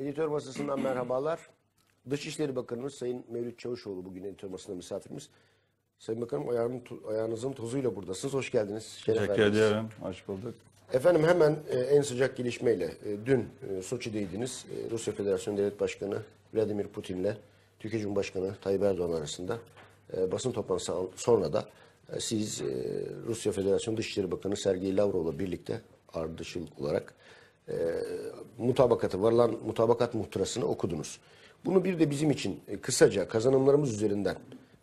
Editör masasından merhabalar. Dışişleri Bakanımız Sayın Mevlüt Çavuşoğlu bugün editör masasında misafirimiz. Sayın Bakanım ayağın, ayağınızın tozuyla buradasınız. Hoş geldiniz. Şeref Teşekkür verdiniz. ederim. Hoş bulduk. Efendim hemen e, en sıcak gelişmeyle e, dün e, Soçi'deydiniz. E, Rusya Federasyonu Devlet Başkanı Vladimir Putin'le Türkiye Cumhurbaşkanı Tayyip Erdoğan arasında basın toplantısı sonra da siz Rusya Federasyonu Dışişleri Bakanı Sergey Lavrov'la birlikte ardışıl olarak e, mutabakatı, varılan mutabakat muhtırasını okudunuz. Bunu bir de bizim için e, kısaca kazanımlarımız üzerinden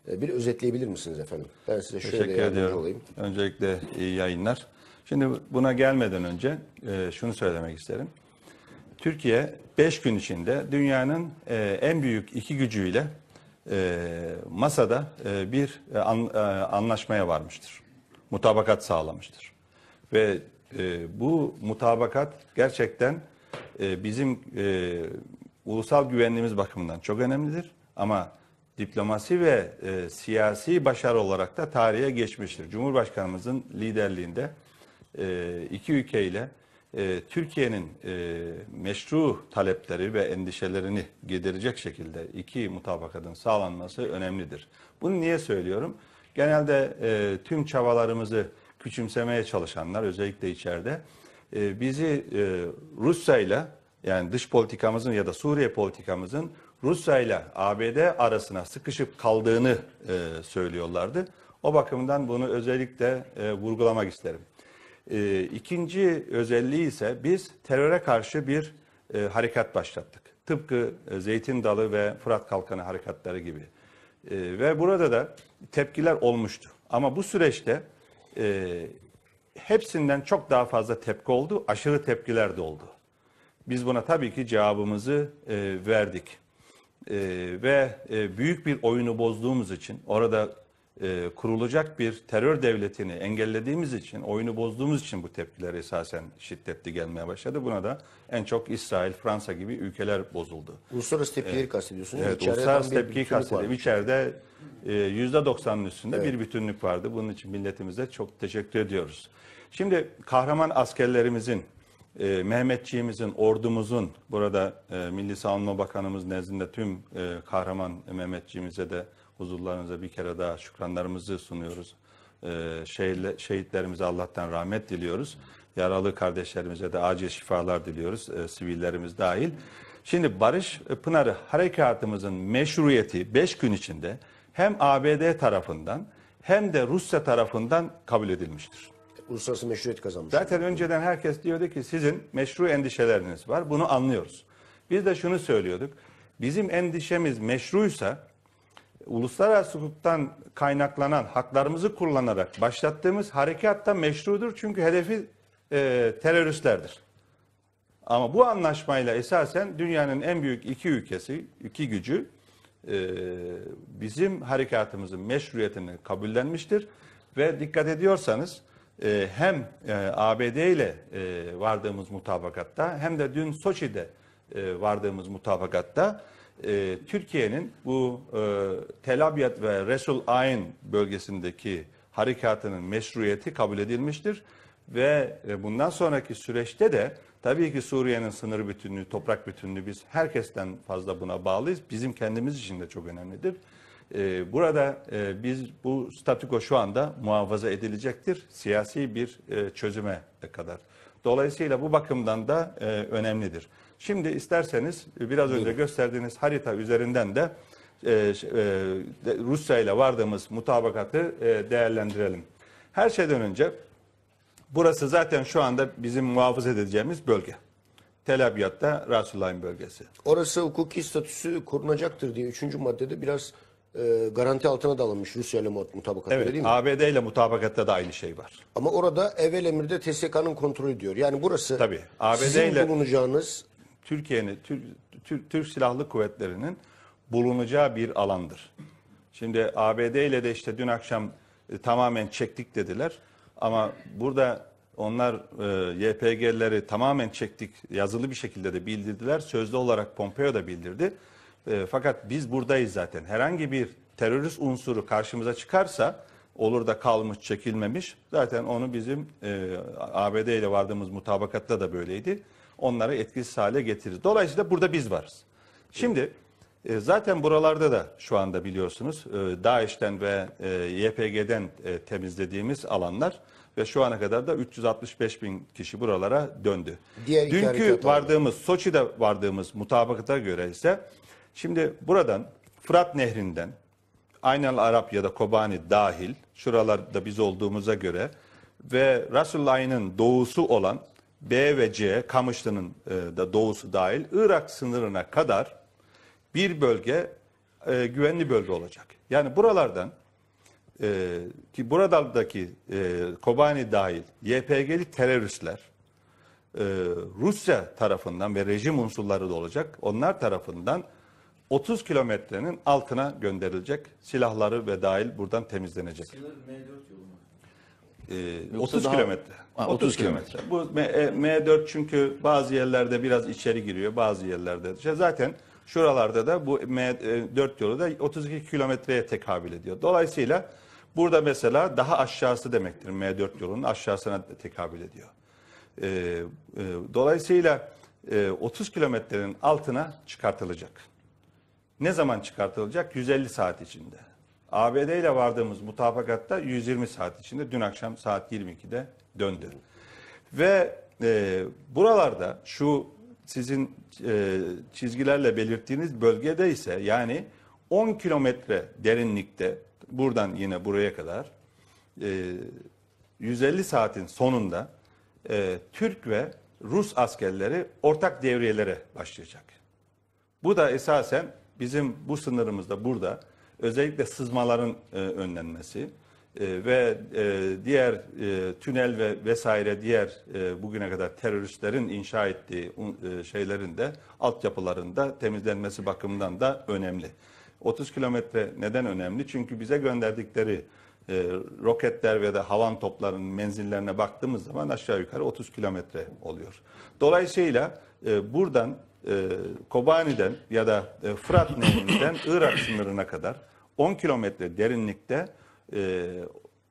e, bir özetleyebilir misiniz efendim? Ben size şöyle Teşekkür ediyorum. olayım. Öncelikle iyi yayınlar. Şimdi buna gelmeden önce e, şunu söylemek isterim. Türkiye 5 gün içinde dünyanın e, en büyük iki gücüyle e, masada e, bir e, an, e, anlaşmaya varmıştır. Mutabakat sağlamıştır. Ve e, bu mutabakat gerçekten e, bizim e, ulusal güvenliğimiz bakımından çok önemlidir. Ama diplomasi ve e, siyasi başarı olarak da tarihe geçmiştir. Cumhurbaşkanımızın liderliğinde e, iki ülkeyle e, Türkiye'nin e, meşru talepleri ve endişelerini giderecek şekilde iki mutabakatın sağlanması önemlidir. Bunu niye söylüyorum? Genelde e, tüm çabalarımızı küçümsemeye çalışanlar özellikle içeride e, bizi e, Rusya ile yani dış politikamızın ya da Suriye politikamızın Rusya ile ABD arasına sıkışıp kaldığını e, söylüyorlardı. O bakımdan bunu özellikle e, vurgulamak isterim. E, ikinci özelliği ise biz teröre karşı bir e, harekat başlattık. Tıpkı e, Zeytin Dalı ve Fırat Kalkanı harekatları gibi. E, ve burada da tepkiler olmuştu. Ama bu süreçte e, hepsinden çok daha fazla tepki oldu, aşırı tepkiler de oldu. Biz buna tabii ki cevabımızı e, verdik. E, ve e, büyük bir oyunu bozduğumuz için orada e, kurulacak bir terör devletini engellediğimiz için, oyunu bozduğumuz için bu tepkiler esasen şiddetli gelmeye başladı. Buna da en çok İsrail, Fransa gibi ülkeler bozuldu. Uluslararası tepkileri evet. kastediyorsunuz. Evet, İçeriden uluslararası tepkiyi kastediyorum. İçeride e, %90'ın üstünde evet. bir bütünlük vardı. Bunun için milletimize çok teşekkür ediyoruz. Şimdi kahraman askerlerimizin, e, Mehmetçiğimizin, ordumuzun, burada e, Milli Savunma Bakanımız nezdinde tüm e, kahraman Mehmetçiğimize de huzurlarınıza bir kere daha şükranlarımızı sunuyoruz. Ee, şehitlerimize Allah'tan rahmet diliyoruz. Yaralı kardeşlerimize de acil şifalar diliyoruz, e, sivillerimiz dahil. Şimdi Barış Pınarı harekatımızın meşruiyeti 5 gün içinde hem ABD tarafından hem de Rusya tarafından kabul edilmiştir. Uluslararası meşruiyet kazanmış. Zaten önceden herkes diyordu ki sizin meşru endişeleriniz var. Bunu anlıyoruz. Biz de şunu söylüyorduk. Bizim endişemiz meşruysa uluslararası hukuktan kaynaklanan haklarımızı kullanarak başlattığımız harekatta meşrudur çünkü hedefi e, teröristlerdir. Ama bu anlaşmayla esasen dünyanın en büyük iki ülkesi, iki gücü e, bizim harekatımızın meşruiyetini kabullenmiştir. Ve dikkat ediyorsanız e, hem e, ABD ile e, vardığımız mutabakatta hem de dün Soçi'de e, vardığımız mutabakatta e, Türkiye'nin bu e, Tel Abyad ve Resul Ayn bölgesindeki harekatının meşruiyeti kabul edilmiştir. Ve e, bundan sonraki süreçte de tabii ki Suriye'nin sınır bütünlüğü, toprak bütünlüğü biz herkesten fazla buna bağlıyız. Bizim kendimiz için de çok önemlidir. E, burada e, biz bu statüko şu anda muhafaza edilecektir siyasi bir e, çözüme kadar. Dolayısıyla bu bakımdan da e, önemlidir. Şimdi isterseniz e, biraz önce gösterdiğiniz harita üzerinden e, e, de Rusya ile vardığımız mutabakatı değerlendirelim. Her şeyden önce burası zaten şu anda bizim muhafaza edeceğimiz bölge. Tel Abyad'da Rasulayn bölgesi. Orası hukuki statüsü korunacaktır diye 3. maddede biraz e, garanti altına da alınmış Rusya ile mutabakatı evet, değil mi? ABD ile mutabakatta da aynı şey var. Ama orada evvel emirde TSK'nın kontrolü diyor. Yani burası Tabii, ABD sizin ile... bulunacağınız Türkiye'nin Türk, Türk, Türk Silahlı Kuvvetleri'nin bulunacağı bir alandır. Şimdi ABD ile de işte dün akşam e, tamamen çektik dediler ama burada onlar e, YPG'leri tamamen çektik yazılı bir şekilde de bildirdiler. Sözlü olarak Pompeo da bildirdi. E, fakat biz buradayız zaten. Herhangi bir terörist unsuru karşımıza çıkarsa olur da kalmış çekilmemiş. Zaten onu bizim e, ABD ile vardığımız mutabakatta da böyleydi onları etkisiz hale getirir. Dolayısıyla burada biz varız. Şimdi e, zaten buralarda da şu anda biliyorsunuz e, DAEŞ'ten ve e, YPG'den e, temizlediğimiz alanlar ve şu ana kadar da 365 bin kişi buralara döndü. Diğer Dünkü vardığımız, oldu. Soçi'de vardığımız mutabakata göre ise şimdi buradan Fırat Nehri'nden Aynel Arap ya da Kobani dahil şuralarda biz olduğumuza göre ve Resulullah'ın doğusu olan B ve C, Kamışlı'nın e, da doğusu dahil Irak sınırına kadar bir bölge e, güvenli bölge olacak. Yani buralardan e, ki buradaki e, Kobani dahil YPG'li teröristler e, Rusya tarafından ve rejim unsurları da olacak. Onlar tarafından 30 kilometrenin altına gönderilecek. Silahları ve dahil buradan temizlenecek. Sınır M4 yolu mu? 30 ee, daha... kilometre. Ha, 30, 30 kilometre. Bu M4 e, çünkü bazı yerlerde biraz içeri giriyor, bazı yerlerde. İşte zaten şuralarda da bu M4 e, yolu da 32 kilometreye tekabül ediyor. Dolayısıyla burada mesela daha aşağısı demektir. M4 yolunun aşağısına tekabül ediyor. E, e, dolayısıyla e, 30 kilometrenin altına çıkartılacak. Ne zaman çıkartılacak? 150 saat içinde. ABD ile vardığımız mutabakatta 120 saat içinde dün akşam saat 22'de döndü. Ve e, buralarda şu sizin e, çizgilerle belirttiğiniz bölgede ise yani 10 kilometre derinlikte buradan yine buraya kadar e, 150 saatin sonunda e, Türk ve Rus askerleri ortak devriyelere başlayacak. Bu da esasen bizim bu sınırımızda burada özellikle sızmaların e, önlenmesi e, ve e, diğer e, tünel ve vesaire diğer e, bugüne kadar teröristlerin inşa ettiği e, şeylerin de altyapılarında temizlenmesi bakımından da önemli. 30 kilometre neden önemli? Çünkü bize gönderdikleri e, roketler ve de havan toplarının menzillerine baktığımız zaman aşağı yukarı 30 kilometre oluyor. Dolayısıyla e, buradan e, Kobani'den ya da e, Fırat Nehri'nden Irak sınırına kadar 10 kilometre derinlikte e,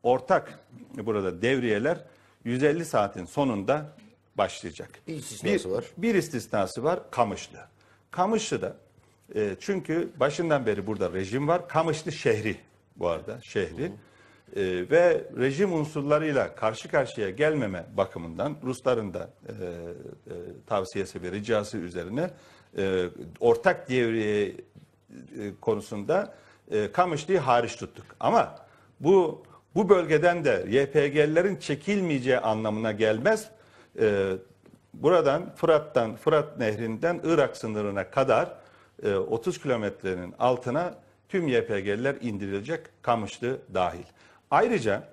ortak burada devriyeler 150 saatin sonunda başlayacak. Bir istisnası bir, var. Bir istisnası var Kamışlı. Kamışlı'da e, çünkü başından beri burada rejim var. Kamışlı şehri bu arada şehri. Hı hı e, ve rejim unsurlarıyla karşı karşıya gelmeme bakımından Rusların da e, e, tavsiyesi ve ricası üzerine e, ortak devriye e, konusunda e, Kamışlı'yı hariç tuttuk. Ama bu bu bölgeden de YPG'lerin çekilmeyeceği anlamına gelmez. E, buradan Fırat'tan, Fırat Nehri'nden Irak sınırına kadar e, 30 kilometrenin altına tüm YPG'ler indirilecek Kamışlı dahil. Ayrıca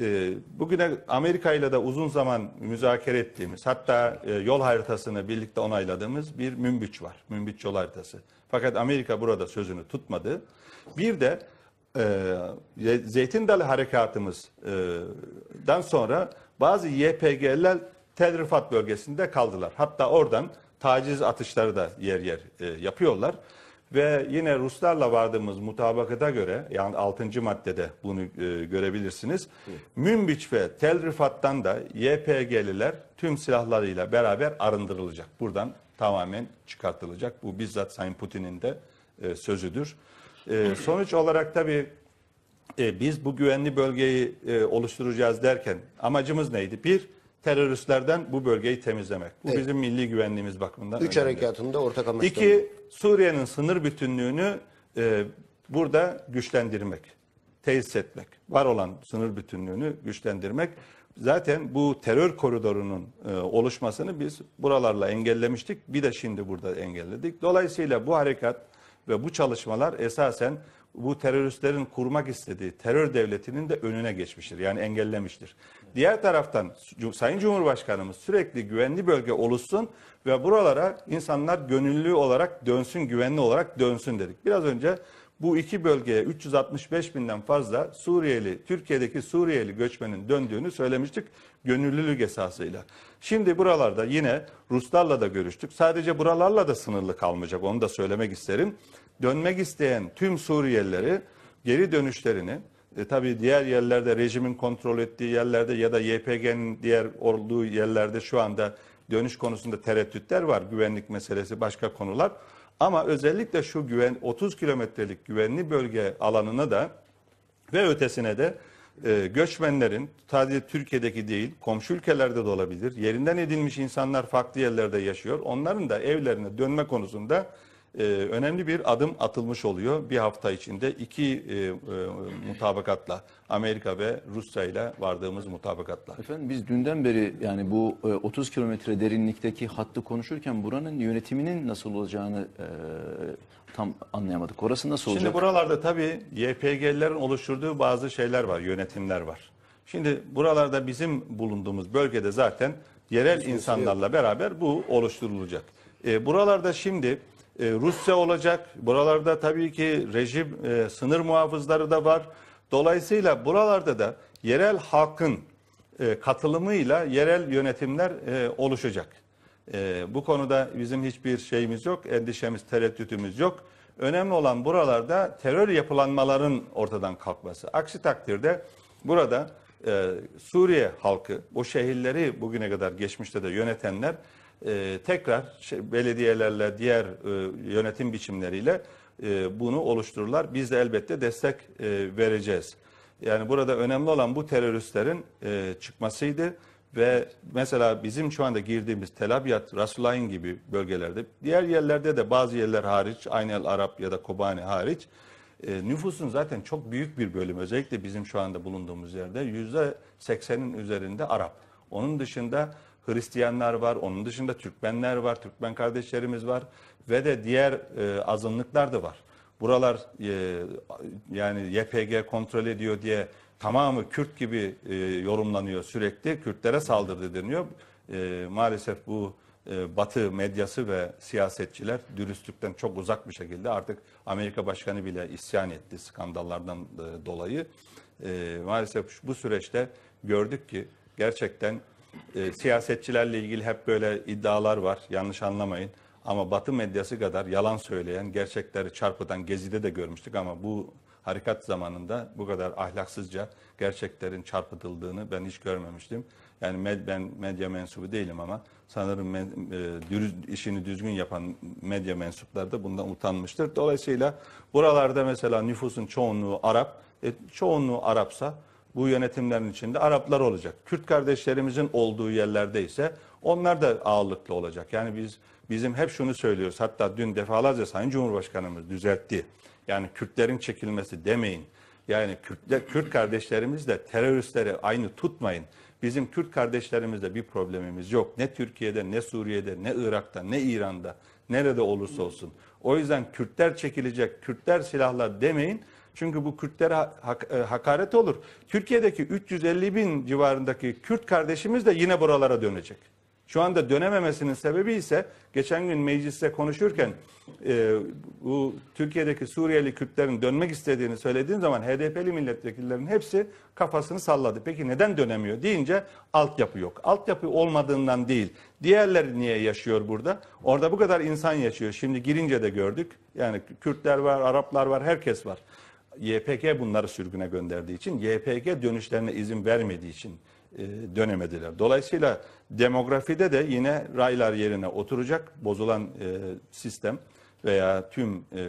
e, bugüne Amerika ile de uzun zaman müzakere ettiğimiz hatta e, yol haritasını birlikte onayladığımız bir mümbüç var. Mümbüç yol haritası. Fakat Amerika burada sözünü tutmadı. Bir de e, Zeytin Dalı harekatımızdan e, sonra bazı YPG'ler Tel Rifat bölgesinde kaldılar. Hatta oradan taciz atışları da yer yer e, yapıyorlar. Ve yine Ruslarla vardığımız mutabakata göre yani 6. maddede bunu e, görebilirsiniz. Evet. Münbiç ve Tel Rifat'tan da YPG'liler tüm silahlarıyla beraber arındırılacak. Buradan tamamen çıkartılacak. Bu bizzat Sayın Putin'in de e, sözüdür. E, sonuç olarak tabii e, biz bu güvenli bölgeyi e, oluşturacağız derken amacımız neydi? Bir, teröristlerden bu bölgeyi temizlemek. Bu evet. bizim milli güvenliğimiz bakımından. Üç önemli. harekatında ortak amaç. İki, Suriye'nin sınır bütünlüğünü e, burada güçlendirmek, tesis etmek. Var olan sınır bütünlüğünü güçlendirmek. Zaten bu terör koridorunun e, oluşmasını biz buralarla engellemiştik. Bir de şimdi burada engelledik. Dolayısıyla bu harekat ve bu çalışmalar esasen bu teröristlerin kurmak istediği terör devletinin de önüne geçmiştir. Yani engellemiştir. Diğer taraftan Sayın Cumhurbaşkanımız sürekli güvenli bölge oluşsun ve buralara insanlar gönüllü olarak dönsün, güvenli olarak dönsün dedik. Biraz önce bu iki bölgeye 365 binden fazla Suriyeli, Türkiye'deki Suriyeli göçmenin döndüğünü söylemiştik gönüllülük esasıyla. Şimdi buralarda yine Ruslarla da görüştük. Sadece buralarla da sınırlı kalmayacak onu da söylemek isterim dönmek isteyen tüm Suriyelileri geri dönüşlerini e, tabii diğer yerlerde rejimin kontrol ettiği yerlerde ya da YPG'nin diğer olduğu yerlerde şu anda dönüş konusunda tereddütler var. Güvenlik meselesi başka konular. Ama özellikle şu güven 30 kilometrelik güvenli bölge alanına da ve ötesine de e, göçmenlerin sadece Türkiye'deki değil komşu ülkelerde de olabilir. Yerinden edilmiş insanlar farklı yerlerde yaşıyor. Onların da evlerine dönme konusunda e, önemli bir adım atılmış oluyor bir hafta içinde iki e, e, mutabakatla Amerika ve Rusya ile vardığımız mutabakatla. Efendim biz dünden beri yani bu e, 30 kilometre derinlikteki hattı konuşurken buranın yönetiminin nasıl olacağını e, tam anlayamadık. Orası nasıl olacak? Şimdi buralarda tabii YPG'lerin oluşturduğu bazı şeyler var, yönetimler var. Şimdi buralarda bizim bulunduğumuz bölgede zaten yerel insanlarla beraber bu oluşturulacak. E, buralarda şimdi e, Rusya olacak. Buralarda tabii ki rejim e, sınır muhafızları da var. Dolayısıyla buralarda da yerel halkın e, katılımıyla yerel yönetimler e, oluşacak. E, bu konuda bizim hiçbir şeyimiz yok, endişemiz, tereddütümüz yok. Önemli olan buralarda terör yapılanmaların ortadan kalkması. Aksi takdirde burada e, Suriye halkı, o şehirleri bugüne kadar geçmişte de yönetenler e, tekrar şey, belediyelerle diğer e, yönetim biçimleriyle e, bunu oluştururlar. Biz de elbette destek e, vereceğiz. Yani burada önemli olan bu teröristlerin e, çıkmasıydı ve mesela bizim şu anda girdiğimiz Tel Abyad, Rasulayn gibi bölgelerde, diğer yerlerde de bazı yerler hariç, Aynel Arap ya da Kobani hariç e, nüfusun zaten çok büyük bir bölümü özellikle bizim şu anda bulunduğumuz yerde yüzde seksenin üzerinde Arap. Onun dışında Hristiyanlar var, onun dışında Türkmenler var, Türkmen kardeşlerimiz var ve de diğer e, azınlıklar da var. Buralar e, yani YPG kontrol ediyor diye tamamı Kürt gibi e, yorumlanıyor sürekli. Kürtlere saldırdı deniyor. E, maalesef bu e, batı medyası ve siyasetçiler dürüstlükten çok uzak bir şekilde artık Amerika Başkanı bile isyan etti skandallardan e, dolayı. E, maalesef bu süreçte gördük ki gerçekten e, siyasetçilerle ilgili hep böyle iddialar var. Yanlış anlamayın. Ama Batı medyası kadar yalan söyleyen, gerçekleri çarpıdan Gezi'de de görmüştük ama bu harekat zamanında bu kadar ahlaksızca gerçeklerin çarpıtıldığını ben hiç görmemiştim. Yani med, ben medya mensubu değilim ama sanırım med, e, dürüz, işini düzgün yapan medya mensupları da bundan utanmıştır. Dolayısıyla buralarda mesela nüfusun çoğunluğu Arap, e, çoğunluğu Arapsa bu yönetimlerin içinde Araplar olacak. Kürt kardeşlerimizin olduğu yerlerde ise onlar da ağırlıklı olacak. Yani biz bizim hep şunu söylüyoruz. Hatta dün defalarca Sayın Cumhurbaşkanımız düzeltti. Yani Kürtlerin çekilmesi demeyin. Yani Kürtler, Kürt kardeşlerimizle teröristleri aynı tutmayın. Bizim Kürt kardeşlerimizle bir problemimiz yok. Ne Türkiye'de, ne Suriye'de, ne Irak'ta, ne İran'da, nerede olursa olsun. O yüzden Kürtler çekilecek, Kürtler silahla demeyin. Çünkü bu Kürtlere hakaret olur. Türkiye'deki 350 bin civarındaki Kürt kardeşimiz de yine buralara dönecek. Şu anda dönememesinin sebebi ise geçen gün mecliste konuşurken e, bu Türkiye'deki Suriyeli Kürtlerin dönmek istediğini söylediğin zaman HDP'li milletvekillerinin hepsi kafasını salladı. Peki neden dönemiyor deyince altyapı yok. Altyapı olmadığından değil. Diğerleri niye yaşıyor burada? Orada bu kadar insan yaşıyor. Şimdi girince de gördük. Yani Kürtler var, Araplar var, herkes var. YPG bunları sürgüne gönderdiği için, YPG dönüşlerine izin vermediği için e, dönemediler. Dolayısıyla demografide de yine raylar yerine oturacak bozulan e, sistem veya tüm e,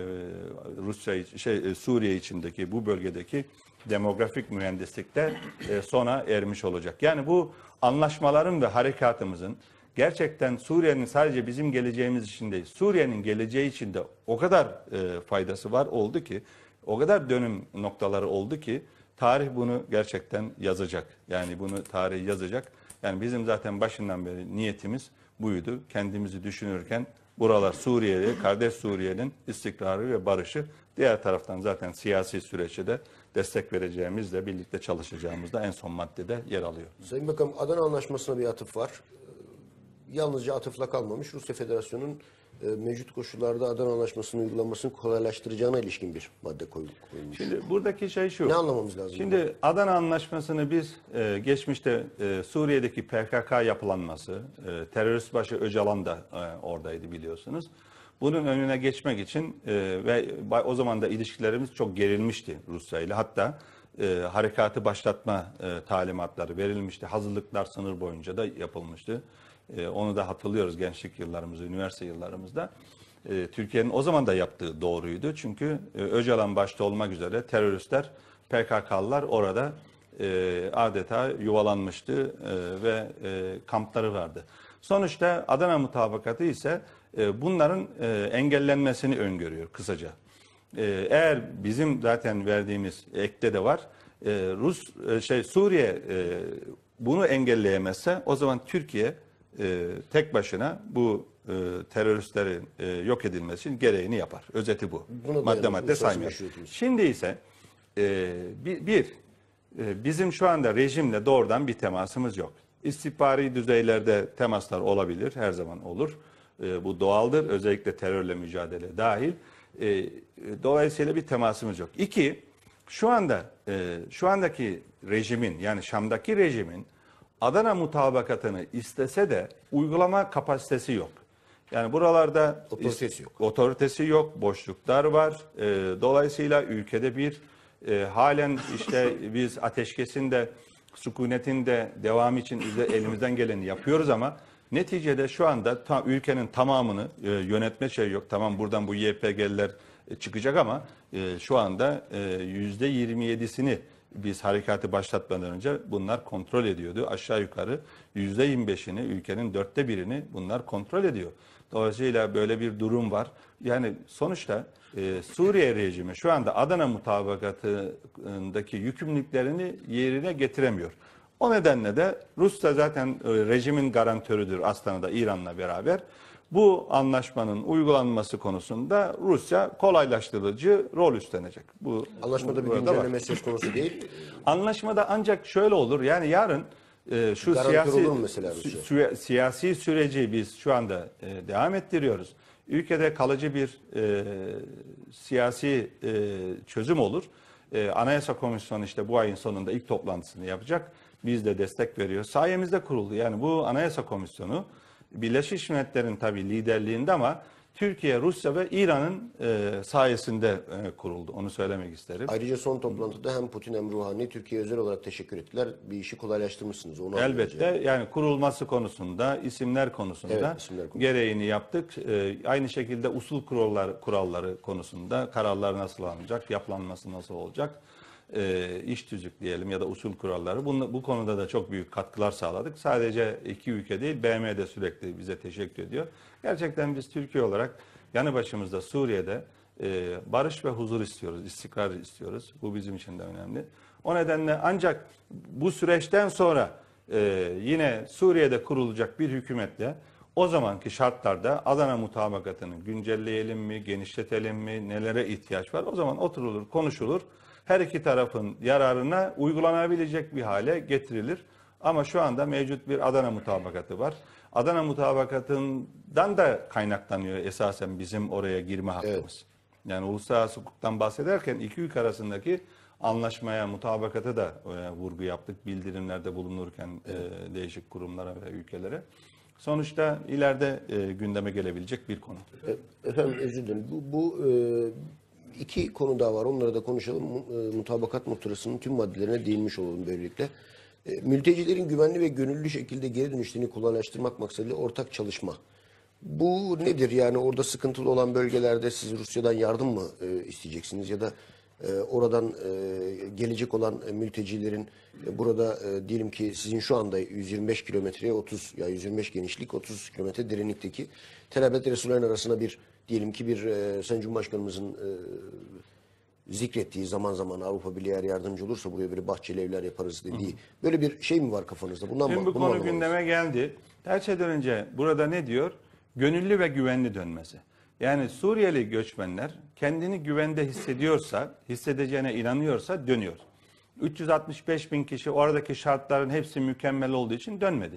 Rusya şey e, Suriye içindeki bu bölgedeki demografik mühendislikte e, sona ermiş olacak. Yani bu anlaşmaların ve harekatımızın gerçekten Suriye'nin sadece bizim geleceğimiz için değil, Suriye'nin geleceği için de o kadar e, faydası var oldu ki o kadar dönüm noktaları oldu ki tarih bunu gerçekten yazacak. Yani bunu tarih yazacak. Yani bizim zaten başından beri niyetimiz buydu. Kendimizi düşünürken buralar Suriyeli, kardeş Suriye'nin istikrarı ve barışı diğer taraftan zaten siyasi süreçte de destek vereceğimizle birlikte çalışacağımızda en son maddede yer alıyor. Sayın Bakanım Adana Anlaşması'na bir atıf var. Ee, yalnızca atıfla kalmamış Rusya Federasyonu'nun e, mevcut koşullarda Adana Anlaşması'nın uygulanmasını kolaylaştıracağına ilişkin bir madde koyulmuş. Şimdi buradaki şey şu. Ne anlamamız lazım? Şimdi buna? Adana Anlaşması'nı biz e, geçmişte e, Suriye'deki PKK yapılanması, e, terörist başı Öcalan da e, oradaydı biliyorsunuz. Bunun önüne geçmek için e, ve o zaman da ilişkilerimiz çok gerilmişti Rusya ile. Hatta e, harekatı başlatma e, talimatları verilmişti. Hazırlıklar sınır boyunca da yapılmıştı. E, onu da hatırlıyoruz gençlik yıllarımızda, üniversite yıllarımızda. E, Türkiye'nin o zaman da yaptığı doğruydu. Çünkü e, Öcalan başta olmak üzere teröristler, PKK'lılar orada e, adeta yuvalanmıştı e, ve e, kampları vardı. Sonuçta Adana mutabakatı ise e, bunların e, engellenmesini öngörüyor kısaca. E, eğer bizim zaten verdiğimiz ekte de var, e, Rus e, şey Suriye e, bunu engelleyemezse o zaman Türkiye e, tek başına bu e, teröristlerin e, yok edilmesinin gereğini yapar. Özeti bu. Buna madde madde saymıyor. Şimdi ise e, bir, bir e, bizim şu anda rejimle doğrudan bir temasımız yok. İstihbari düzeylerde temaslar olabilir, her zaman olur. E, bu doğaldır, özellikle terörle mücadele dahil. E, dolayısıyla bir temasımız yok. İki, şu anda e, şu andaki rejimin yani Şam'daki rejimin Adana mutabakatını istese de uygulama kapasitesi yok. Yani buralarda otoritesi yok. Otoritesi yok, boşluklar var. E, dolayısıyla ülkede bir e, halen işte biz ateşkesin de sükunetin de devamı için elimizden geleni yapıyoruz ama neticede şu anda ta, ülkenin tamamını e, yönetme şey yok. Tamam buradan bu YPG'liler e, çıkacak ama e, şu anda e, yüzde %27'sini biz harekatı başlatmadan önce bunlar kontrol ediyordu. Aşağı yukarı %25'ini ülkenin dörtte birini bunlar kontrol ediyor. Dolayısıyla böyle bir durum var. Yani sonuçta e, Suriye rejimi şu anda Adana mutabakatındaki yükümlülüklerini yerine getiremiyor. O nedenle de Rus da zaten e, rejimin garantörüdür Aslan'da İran'la beraber bu anlaşmanın uygulanması konusunda Rusya kolaylaştırıcı rol üstlenecek. Bu Anlaşmada bu, bir güncelleme söz konusu değil. Anlaşmada ancak şöyle olur. Yani yarın e, şu Garantör siyasi mesela Rusya. Sü, siyasi süreci biz şu anda e, devam ettiriyoruz. Ülkede kalıcı bir e, siyasi e, çözüm olur. E, Anayasa Komisyonu işte bu ayın sonunda ilk toplantısını yapacak. Biz de destek veriyor. Sayemizde kuruldu. Yani bu Anayasa Komisyonu Birleşmiş Milletler'in tabii liderliğinde ama Türkiye, Rusya ve İran'ın e, sayesinde e, kuruldu. Onu söylemek isterim. Ayrıca son toplantıda hem Putin hem Ruhani Türkiye özel olarak teşekkür ettiler. Bir işi kolaylaştırmışsınız. Onu Elbette yani kurulması konusunda, isimler konusunda evet, isimler konusunda. gereğini yaptık. E, aynı şekilde usul kurallar, kuralları konusunda kararlar nasıl alınacak, yapılanması nasıl olacak e, iş diyelim ya da usul kuralları. Bunun, bu konuda da çok büyük katkılar sağladık. Sadece iki ülke değil BM de sürekli bize teşekkür ediyor. Gerçekten biz Türkiye olarak yanı başımızda Suriye'de e, barış ve huzur istiyoruz, istikrar istiyoruz. Bu bizim için de önemli. O nedenle ancak bu süreçten sonra e, yine Suriye'de kurulacak bir hükümetle o zamanki şartlarda Adana mutabakatını güncelleyelim mi, genişletelim mi, nelere ihtiyaç var? O zaman oturulur, konuşulur her iki tarafın yararına uygulanabilecek bir hale getirilir. Ama şu anda mevcut bir Adana mutabakatı var. Adana mutabakatından da kaynaklanıyor esasen bizim oraya girme hakkımız. Evet. Yani uluslararası hukuktan bahsederken iki ülke arasındaki anlaşmaya, mutabakata da e, vurgu yaptık bildirimlerde bulunurken e, evet. e, değişik kurumlara ve ülkelere. Sonuçta ileride e, gündeme gelebilecek bir konu. E, efendim özür dilerim. Bu, bu e, iki konu daha var. Onları da konuşalım. E, mutabakat muhtırasının tüm maddelerine değinmiş olalım böylelikle. E, mültecilerin güvenli ve gönüllü şekilde geri dönüşlerini kolaylaştırmak maksadıyla ortak çalışma. Bu nedir? Yani orada sıkıntılı olan bölgelerde siz Rusya'dan yardım mı e, isteyeceksiniz ya da oradan gelecek olan mültecilerin burada diyelim ki sizin şu anda 125 kilometreye 30 ya 125 genişlik 30 kilometre derinlikteki Tel Aviv arasında bir diyelim ki bir e, Sayın Cumhurbaşkanımızın e, zikrettiği zaman zaman Avrupa Birliği eğer yardımcı olursa buraya bir bahçeli evler yaparız dediği. Hı. Böyle bir şey mi var kafanızda? Bundan Tüm bu bundan konu gündeme geldi. Her şeyden önce burada ne diyor? Gönüllü ve güvenli dönmesi. Yani Suriyeli göçmenler kendini güvende hissediyorsa, hissedeceğine inanıyorsa dönüyor. 365 bin kişi oradaki şartların hepsi mükemmel olduğu için dönmedi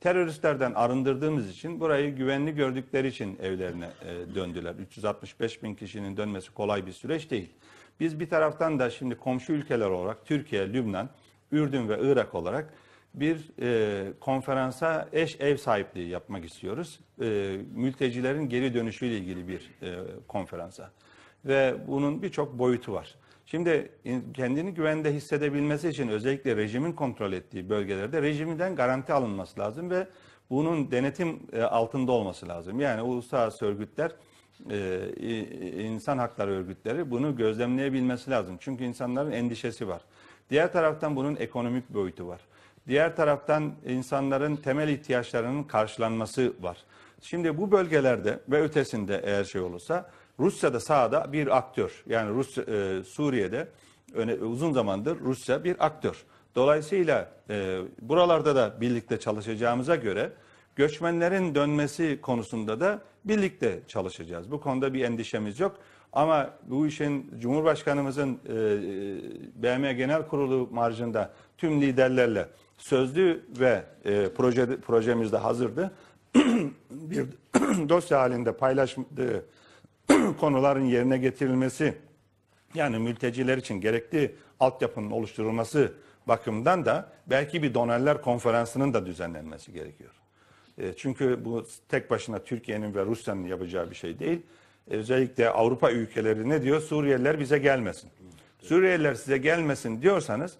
teröristlerden arındırdığımız için burayı güvenli gördükleri için evlerine e, döndüler. 365 bin kişinin dönmesi kolay bir süreç değil. Biz bir taraftan da şimdi komşu ülkeler olarak Türkiye, Lübnan, Ürdün ve Irak olarak bir e, konferansa eş ev sahipliği yapmak istiyoruz. E, mültecilerin geri dönüşüyle ilgili bir e, konferansa. Ve bunun birçok boyutu var. Şimdi e, kendini güvende hissedebilmesi için özellikle rejimin kontrol ettiği bölgelerde rejimden garanti alınması lazım ve bunun denetim e, altında olması lazım. Yani uluslararası örgütler, e, insan hakları örgütleri bunu gözlemleyebilmesi lazım. Çünkü insanların endişesi var. Diğer taraftan bunun ekonomik boyutu var. Diğer taraftan insanların temel ihtiyaçlarının karşılanması var. Şimdi bu bölgelerde ve ötesinde eğer şey olursa Rusya da sahada bir aktör. Yani Rus e, Suriye'de öne, uzun zamandır Rusya bir aktör. Dolayısıyla e, buralarda da birlikte çalışacağımıza göre göçmenlerin dönmesi konusunda da birlikte çalışacağız. Bu konuda bir endişemiz yok. Ama bu işin Cumhurbaşkanımızın e, e BM Genel Kurulu marjında tüm liderlerle sözlü ve e, proje, projemizde hazırdı. bir dosya halinde paylaştığı konuların yerine getirilmesi, yani mülteciler için gerekli altyapının oluşturulması bakımından da belki bir donerler konferansının da düzenlenmesi gerekiyor. E, çünkü bu tek başına Türkiye'nin ve Rusya'nın yapacağı bir şey değil. E, özellikle Avrupa ülkeleri ne diyor? Suriyeliler bize gelmesin. Suriyeliler size gelmesin diyorsanız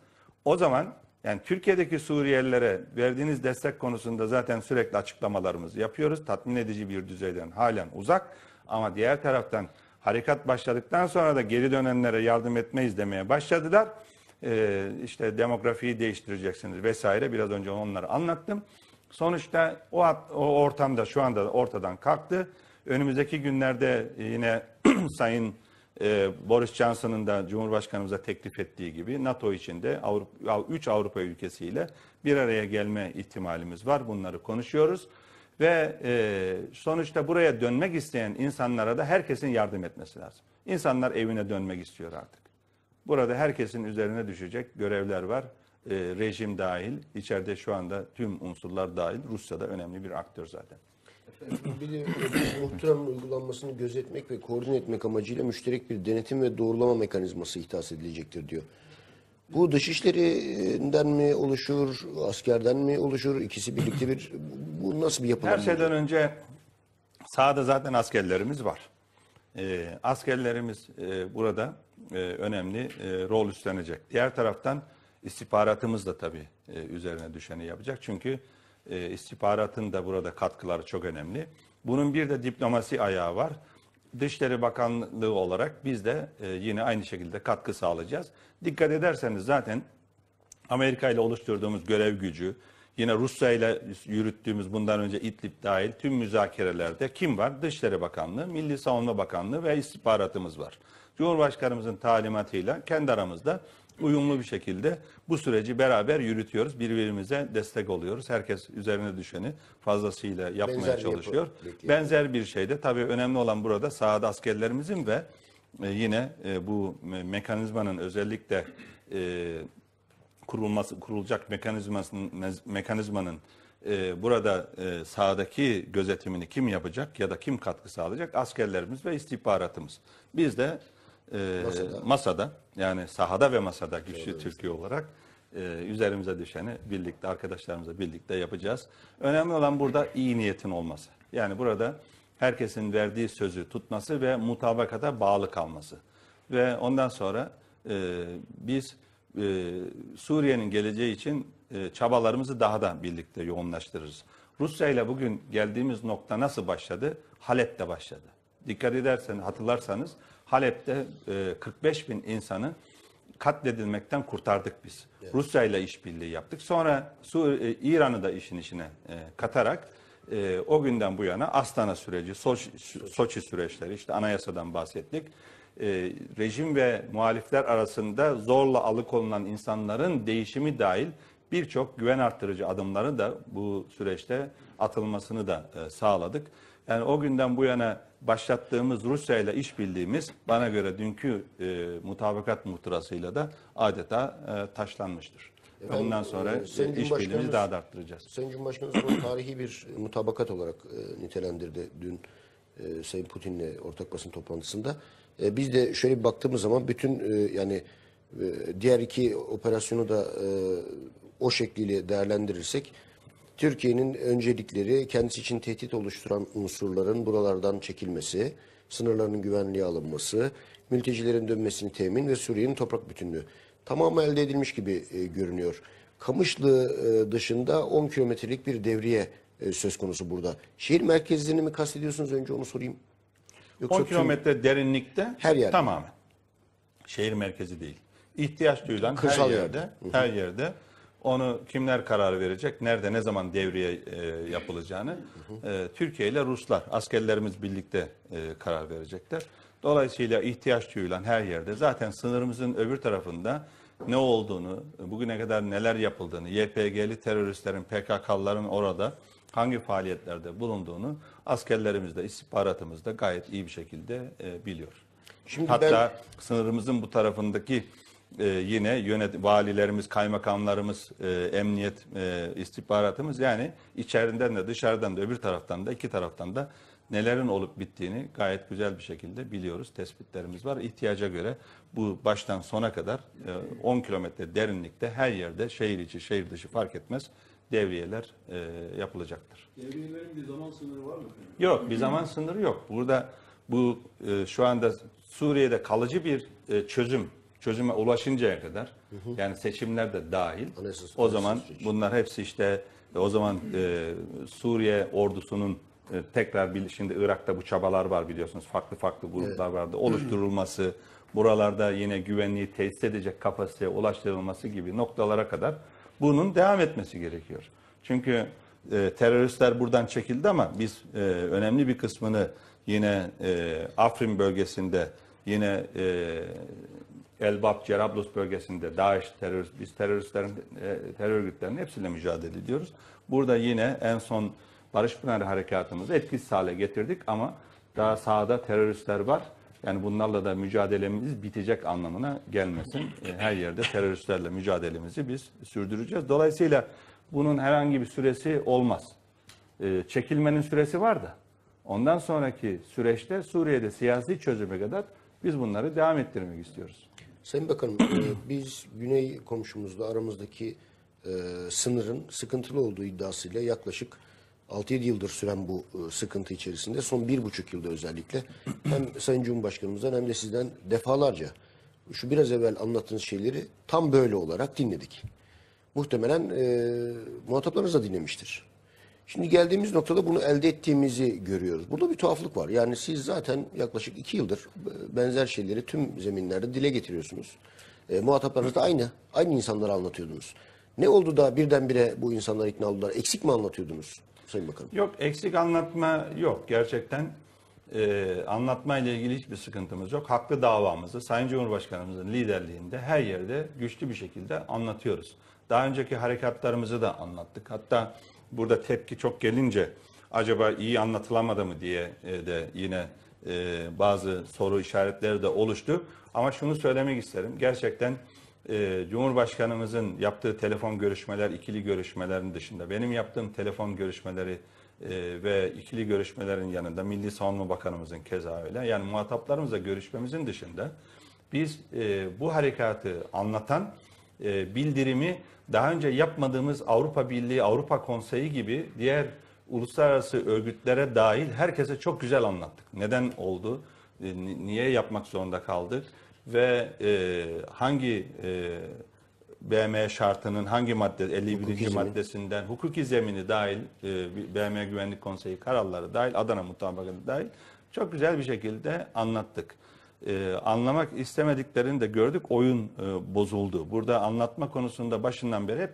o zaman yani Türkiye'deki Suriyelilere verdiğiniz destek konusunda zaten sürekli açıklamalarımızı yapıyoruz. Tatmin edici bir düzeyden halen uzak. Ama diğer taraftan harekat başladıktan sonra da geri dönenlere yardım etmeyiz demeye başladılar. Ee, işte demografiyi değiştireceksiniz vesaire biraz önce onları anlattım. Sonuçta o, o ortamda şu anda ortadan kalktı. Önümüzdeki günlerde yine Sayın e, Boris Johnson'ın da Cumhurbaşkanımıza teklif ettiği gibi NATO içinde Avrupa, Avrupa ülkesiyle bir araya gelme ihtimalimiz var. Bunları konuşuyoruz. Ve e, sonuçta buraya dönmek isteyen insanlara da herkesin yardım etmesi lazım. İnsanlar evine dönmek istiyor artık. Burada herkesin üzerine düşecek görevler var. E, rejim dahil, içeride şu anda tüm unsurlar dahil. Rusya da önemli bir aktör zaten. Muhterem uygulanmasını gözetmek ve koordine etmek amacıyla müşterek bir denetim ve doğrulama mekanizması ihdas edilecektir diyor. Bu dışişlerinden mi oluşur, askerden mi oluşur? ikisi birlikte bir bu nasıl bir yapılanma? Her şeyden önce sahada zaten askerlerimiz var. E, askerlerimiz e, burada e, önemli e, rol üstlenecek. Diğer taraftan istihbaratımız da tabii e, üzerine düşeni yapacak. Çünkü e, istihbaratın da burada katkıları çok önemli. Bunun bir de diplomasi ayağı var. Dışişleri Bakanlığı olarak biz de e, yine aynı şekilde katkı sağlayacağız. Dikkat ederseniz zaten Amerika ile oluşturduğumuz görev gücü, yine Rusya ile yürüttüğümüz bundan önce İdlib dahil tüm müzakerelerde kim var? Dışişleri Bakanlığı, Milli Savunma Bakanlığı ve istihbaratımız var. Cumhurbaşkanımızın talimatıyla kendi aramızda uyumlu bir şekilde bu süreci beraber yürütüyoruz. Birbirimize destek oluyoruz. Herkes üzerine düşeni fazlasıyla yapmaya Benzer çalışıyor. yapı Benzer bir şey de tabii önemli olan burada sahada askerlerimizin ve e, yine e, bu mekanizmanın özellikle e, kurulması kurulacak mekanizmasının mekanizmanın burada sahadaki gözetimini kim yapacak ya da kim katkı sağlayacak? Askerlerimiz ve istihbaratımız. Biz de e, masada. masada yani sahada ve masada güçlü evet. Türkiye olarak e, üzerimize düşeni birlikte arkadaşlarımızla birlikte yapacağız. Önemli olan burada iyi niyetin olması. Yani burada herkesin verdiği sözü tutması ve mutabakata bağlı kalması. Ve ondan sonra e, biz e, Suriye'nin geleceği için e, çabalarımızı daha da birlikte yoğunlaştırırız. Rusya ile bugün geldiğimiz nokta nasıl başladı? Halep'te başladı. Dikkat edersen, hatırlarsanız Halep'te 45 e, bin insanı katledilmekten kurtardık biz. Evet. Rusya ile işbirliği yaptık. Sonra e, İran'ı da işin içine e, katarak o günden bu yana Astana süreci, Soçi, Soçi süreçleri, işte anayasadan bahsettik. rejim ve muhalifler arasında zorla alıkonulan insanların değişimi dahil birçok güven arttırıcı adımları da bu süreçte atılmasını da sağladık. Yani o günden bu yana başlattığımız Rusya ile iş bildiğimiz bana göre dünkü e, mutabakat muhtırasıyla da adeta e, taşlanmıştır. Efendim, Ondan e, sonra e, Sayın iş birliğimizi daha da arttıracağız. Sayın Cumhurbaşkanımız bunu tarihi bir mutabakat olarak e, nitelendirdi dün e, Sayın Putin'le ortak basın toplantısında. E, biz de şöyle bir baktığımız zaman bütün e, yani e, diğer iki operasyonu da e, o şekliyle değerlendirirsek Türkiye'nin öncelikleri kendisi için tehdit oluşturan unsurların buralardan çekilmesi, sınırlarının güvenliğe alınması, mültecilerin dönmesini temin ve Suriye'nin toprak bütünlüğü. Tamamı elde edilmiş gibi e, görünüyor. Kamışlı e, dışında 10 kilometrelik bir devriye e, söz konusu burada. Şehir merkezlerini mi kastediyorsunuz? Önce onu sorayım. Yoksa 10 kilometre tüm... derinlikte her yer. tamamen. Şehir merkezi değil. İhtiyaç duyulan her yerde, yerde. her yerde onu kimler karar verecek, nerede, ne zaman devriye e, yapılacağını e, Türkiye ile Ruslar, askerlerimiz birlikte e, karar verecekler. Dolayısıyla ihtiyaç duyulan her yerde zaten sınırımızın öbür tarafında ne olduğunu, bugüne kadar neler yapıldığını, YPG'li teröristlerin, PKK'ların orada hangi faaliyetlerde bulunduğunu askerlerimiz de, istihbaratımız da gayet iyi bir şekilde e, biliyor. Şimdi Hatta ben... sınırımızın bu tarafındaki e, yine yönet valilerimiz, kaymakamlarımız, e, emniyet, e, istihbaratımız yani içeriden de dışarıdan da öbür taraftan da iki taraftan da nelerin olup bittiğini gayet güzel bir şekilde biliyoruz. Tespitlerimiz var. İhtiyaca göre bu baştan sona kadar 10 e, kilometre derinlikte her yerde şehir içi, şehir dışı fark etmez devriyeler e, yapılacaktır. Devriyelerin bir zaman sınırı var mı? Yok, bir zaman sınırı yok. Burada bu e, şu anda Suriye'de kalıcı bir çözüm çözüme ulaşıncaya kadar hı hı. yani seçimler de dahil anayasası, o zaman anayasası. bunlar hepsi işte o zaman e, Suriye ordusunun e, tekrar bir, şimdi Irak'ta bu çabalar var biliyorsunuz farklı farklı gruplar evet. vardı oluşturulması hı hı. buralarda yine güvenliği tesis edecek kapasiteye ulaştırılması gibi noktalara kadar bunun devam etmesi gerekiyor. Çünkü e, teröristler buradan çekildi ama biz e, önemli bir kısmını yine e, Afrin bölgesinde yine e, Elbap, Cerablus bölgesinde DAEŞ, terörist, biz teröristlerin, e, terör örgütlerinin hepsiyle mücadele ediyoruz. Burada yine en son Barış Pınarı Harekatımızı etkisiz hale getirdik ama daha sahada teröristler var. Yani bunlarla da mücadelemiz bitecek anlamına gelmesin. E, her yerde teröristlerle mücadelemizi biz sürdüreceğiz. Dolayısıyla bunun herhangi bir süresi olmaz. E, çekilmenin süresi var da. Ondan sonraki süreçte Suriye'de siyasi çözüme kadar biz bunları devam ettirmek istiyoruz. Sayın Bakanım e, biz güney komşumuzla aramızdaki e, sınırın sıkıntılı olduğu iddiasıyla yaklaşık 6-7 yıldır süren bu e, sıkıntı içerisinde son 1,5 yılda özellikle hem Sayın Cumhurbaşkanımızdan hem de sizden defalarca şu biraz evvel anlattığınız şeyleri tam böyle olarak dinledik. Muhtemelen e, muhataplarınız da dinlemiştir. Şimdi geldiğimiz noktada bunu elde ettiğimizi görüyoruz. Burada bir tuhaflık var. Yani siz zaten yaklaşık iki yıldır e, benzer şeyleri tüm zeminlerde dile getiriyorsunuz. E, muhataplarınız da aynı. Aynı insanları anlatıyordunuz. Ne oldu da birdenbire bu insanlar ikna oldular? Eksik mi anlatıyordunuz Sayın Bakanım? Yok eksik anlatma yok. Gerçekten e, anlatmayla ilgili hiçbir sıkıntımız yok. Haklı davamızı Sayın Cumhurbaşkanımızın liderliğinde her yerde güçlü bir şekilde anlatıyoruz. Daha önceki harekatlarımızı da anlattık. Hatta burada tepki çok gelince acaba iyi anlatılamadı mı diye e, de yine e, bazı soru işaretleri de oluştu. Ama şunu söylemek isterim. Gerçekten e, Cumhurbaşkanımızın yaptığı telefon görüşmeler, ikili görüşmelerin dışında benim yaptığım telefon görüşmeleri ve ikili görüşmelerin yanında Milli Savunma Bakanımızın keza öyle. Yani muhataplarımızla görüşmemizin dışında biz bu harekatı anlatan bildirimi daha önce yapmadığımız Avrupa Birliği, Avrupa Konseyi gibi diğer uluslararası örgütlere dahil herkese çok güzel anlattık. Neden oldu? E, niye yapmak zorunda kaldık? Ve e, hangi e, BM şartının hangi madde 51. Hukuki maddesinden zemin. hukuki zemini dahil BM Güvenlik Konseyi kararları dahil Adana mutabakatı dahil çok güzel bir şekilde anlattık e, anlamak istemediklerini de gördük. Oyun e, bozuldu. Burada anlatma konusunda başından beri hep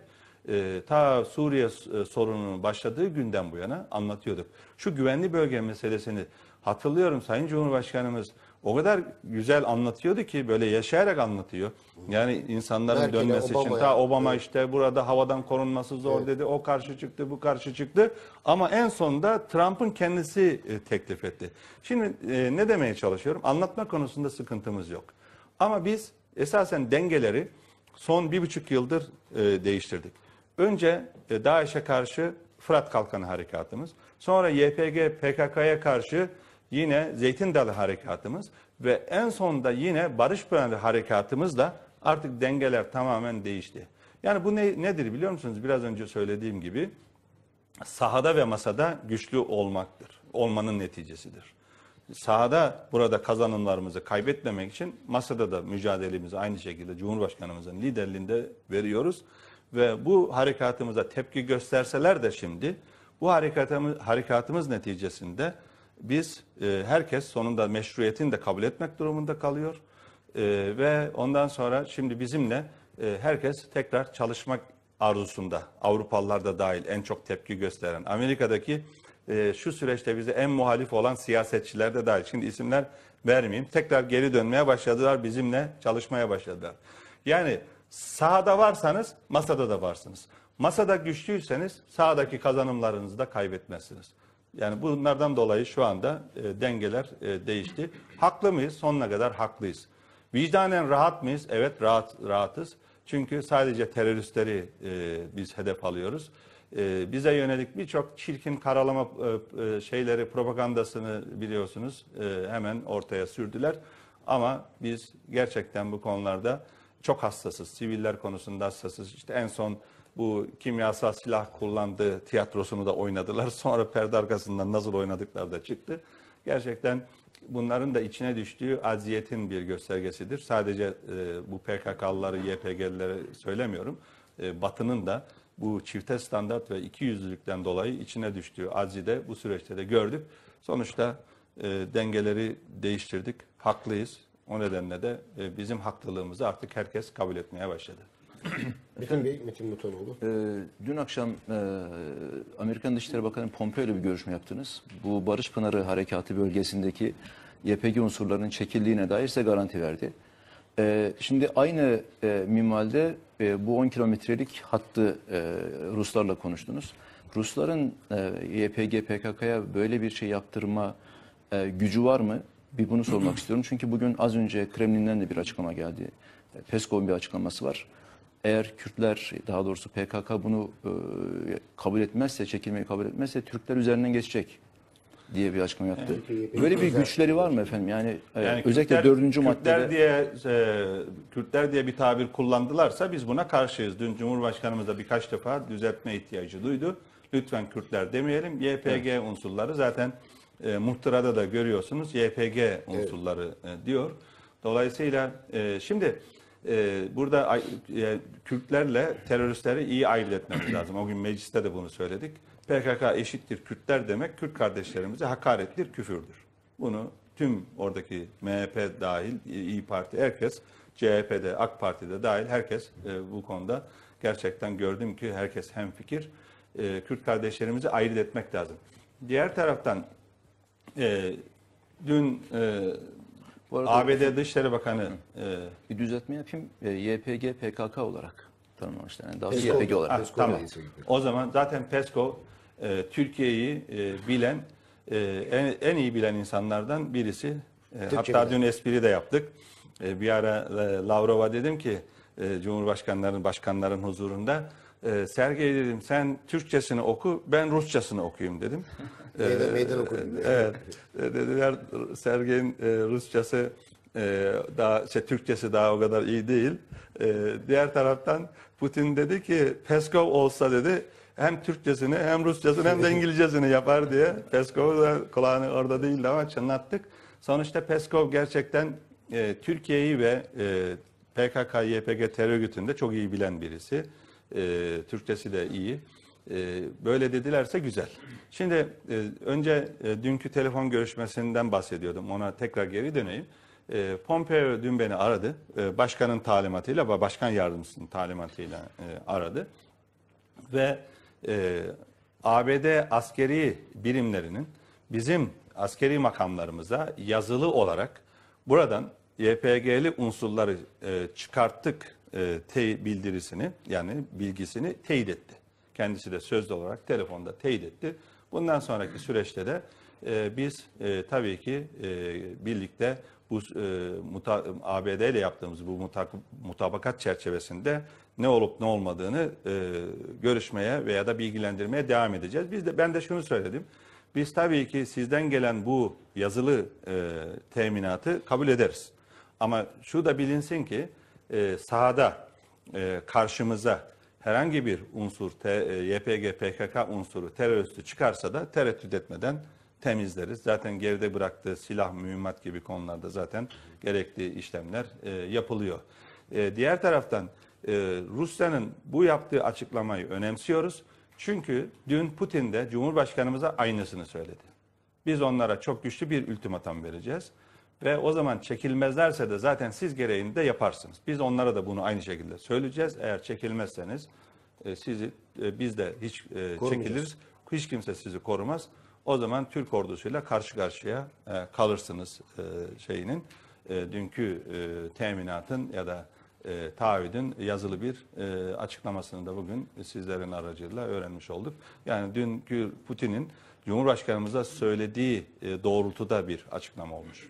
e, ta Suriye e, sorununun başladığı günden bu yana anlatıyorduk. Şu güvenli bölge meselesini hatırlıyorum Sayın Cumhurbaşkanımız o kadar güzel anlatıyordu ki böyle yaşayarak anlatıyor. Yani insanların Merkel'e, dönmesi için Obama'ya. ta Obama işte burada havadan korunması zor Evet. dedi. O karşı çıktı, bu karşı çıktı. Ama en sonunda Trump'ın kendisi e, teklif etti. Şimdi e, ne demeye çalışıyorum? Anlatma konusunda sıkıntımız yok. Ama biz esasen dengeleri son bir buçuk yıldır e, değiştirdik. Önce e, DAEŞ'e karşı Fırat Kalkanı Harekatımız. Sonra YPG, PKK'ya karşı yine Zeytin Dalı Harekatımız ve en sonda yine Barış Pöneli Harekatımızla artık dengeler tamamen değişti. Yani bu ne, nedir biliyor musunuz? Biraz önce söylediğim gibi sahada ve masada güçlü olmaktır. Olmanın neticesidir. Sahada burada kazanımlarımızı kaybetmemek için masada da mücadelemizi aynı şekilde Cumhurbaşkanımızın liderliğinde veriyoruz. Ve bu harekatımıza tepki gösterseler de şimdi bu harekatımız, harekatımız neticesinde biz e, herkes sonunda meşruiyetini de kabul etmek durumunda kalıyor. E, ve ondan sonra şimdi bizimle e, herkes tekrar çalışmak arzusunda. Avrupalılar da dahil en çok tepki gösteren. Amerika'daki e, şu süreçte bize en muhalif olan siyasetçiler de dahil. Şimdi isimler vermeyeyim. Tekrar geri dönmeye başladılar. Bizimle çalışmaya başladılar. Yani sahada varsanız masada da varsınız. Masada güçlüyseniz sahadaki kazanımlarınızı da kaybetmezsiniz. Yani bunlardan dolayı şu anda e, dengeler e, değişti. Haklı mıyız? Sonuna kadar haklıyız. Vicdanen rahat mıyız? Evet rahat rahatız. Çünkü sadece teröristleri e, biz hedef alıyoruz. E, bize yönelik birçok çirkin karalama e, e şeyleri, propagandasını biliyorsunuz e, hemen ortaya sürdüler. Ama biz gerçekten bu konularda çok hassasız. Siviller konusunda hassasız. İşte en son bu kimyasal silah kullandığı tiyatrosunu da oynadılar. Sonra perde arkasından nasıl oynadıkları da çıktı. Gerçekten bunların da içine düştüğü aziyetin bir göstergesidir. Sadece e, bu PKK'lıları, YPG'lileri söylemiyorum. E, Batı'nın da bu çifte standart ve iki yüzlülükten dolayı içine düştüğü azide bu süreçte de gördük. Sonuçta e, dengeleri değiştirdik. Haklıyız. O nedenle de e, bizim haklılığımızı artık herkes kabul etmeye başladı. Metin Bey, Metin Mutanoğlu. Ee, dün akşam e, Amerikan Dışişleri Bakanı Pompeo ile bir görüşme yaptınız. Bu Barış Pınarı Harekatı bölgesindeki YPG unsurlarının çekildiğine dair size garanti verdi. E, şimdi aynı e, minvalde e, bu 10 kilometrelik hattı e, Ruslarla konuştunuz. Rusların e, YPG, PKK'ya böyle bir şey yaptırma e, gücü var mı? Bir bunu sormak istiyorum. Çünkü bugün az önce Kremlin'den de bir açıklama geldi. E, Peskov'un bir açıklaması var. Eğer Kürtler daha doğrusu PKK bunu e, kabul etmezse, çekilmeyi kabul etmezse Türkler üzerinden geçecek diye bir açıklama yaptı. Yani, Böyle bir güçleri var mı efendim? Yani, e, yani özellikle dördüncü dördüncü Kürtler Diye, e, Kürtler diye bir tabir kullandılar,sa biz buna karşıyız. Dün Cumhurbaşkanımız da birkaç defa düzeltme ihtiyacı duydu. Lütfen Kürtler demeyelim. YPG evet. unsurları zaten e, muhtırada da görüyorsunuz. YPG unsurları evet. diyor. Dolayısıyla e, şimdi ee, burada e, Kürtlerle teröristleri iyi ayırt etmemiz lazım. O gün mecliste de bunu söyledik. PKK eşittir Kürtler demek Kürt kardeşlerimize hakarettir, küfürdür. Bunu tüm oradaki MHP dahil, İyi Parti herkes, CHP'de, AK Parti'de dahil herkes e, bu konuda gerçekten gördüm ki herkes hem fikir e, Kürt kardeşlerimizi ayırt etmek lazım. Diğer taraftan dün bu arada ABD Dışişleri Bakanı e, bir düzeltme yapayım. E, YPG PKK olarak tanımlamışlar. Yani daha PESCO, YPG olarak. Ah, PESCO tamam. O zaman zaten PESCO e, Türkiye'yi e, bilen e, en, en iyi bilen insanlardan birisi. E, hatta dün espri de yaptık. E, bir ara e, Lavrov'a dedim ki e, Cumhurbaşkanların başkanların huzurunda e, Sergey dedim sen Türkçesini oku ben Rusçasını okuyayım dedim. Meydan, ee, meydan okuyun. Evet. Ee, dediler Sergey'in e, Rusçası e, daha işte Türkçesi daha o kadar iyi değil. E, diğer taraftan Putin dedi ki Peskov olsa dedi hem Türkçesini hem Rusçasını hem de İngilizcesini yapar diye. Peskov da kulağını orada değildi ama çınlattık. Sonuçta Peskov gerçekten e, Türkiye'yi ve e, PKK, YPG terör örgütünde çok iyi bilen birisi. E, Türkçesi de iyi. Ee, böyle dedilerse güzel. Şimdi e, önce e, dünkü telefon görüşmesinden bahsediyordum. Ona tekrar geri döneyim. E, Pompeo dün beni aradı. başkanın talimatıyla ve başkan yardımcısının talimatıyla aradı. Ve ABD askeri birimlerinin bizim askeri makamlarımıza yazılı olarak buradan YPG'li unsurları çıkarttık bildirisini yani bilgisini teyit etti. Kendisi de sözlü olarak telefonda teyit etti. Bundan sonraki süreçte de e, biz e, tabii ki e, birlikte bu e, muta, ABD ile yaptığımız bu muta, mutabakat çerçevesinde ne olup ne olmadığını e, görüşmeye veya da bilgilendirmeye devam edeceğiz. Biz de ben de şunu söyledim. Biz tabii ki sizden gelen bu yazılı e, teminatı kabul ederiz. Ama şu da bilinsin ki e, sahada e, karşımıza herhangi bir unsur, e, YPG, PKK unsuru teröristi çıkarsa da tereddüt etmeden temizleriz. Zaten geride bıraktığı silah, mühimmat gibi konularda zaten gerekli işlemler e, yapılıyor. E, diğer taraftan e, Rusya'nın bu yaptığı açıklamayı önemsiyoruz. Çünkü dün Putin de Cumhurbaşkanımıza aynısını söyledi. Biz onlara çok güçlü bir ultimatum vereceğiz. Ve o zaman çekilmezlerse de zaten siz gereğini de yaparsınız. Biz onlara da bunu aynı şekilde söyleyeceğiz. Eğer çekilmezseniz e, sizi e, biz de hiç e, çekiliriz. Hiç kimse sizi korumaz. O zaman Türk ordusuyla karşı karşıya e, kalırsınız e, şeyinin e, dünkü e, teminatın ya da e, taahhüdün yazılı bir e, açıklamasını da bugün sizlerin aracılığıyla öğrenmiş olduk. Yani dünkü Putin'in Cumhurbaşkanımıza söylediği e, doğrultuda bir açıklama olmuş.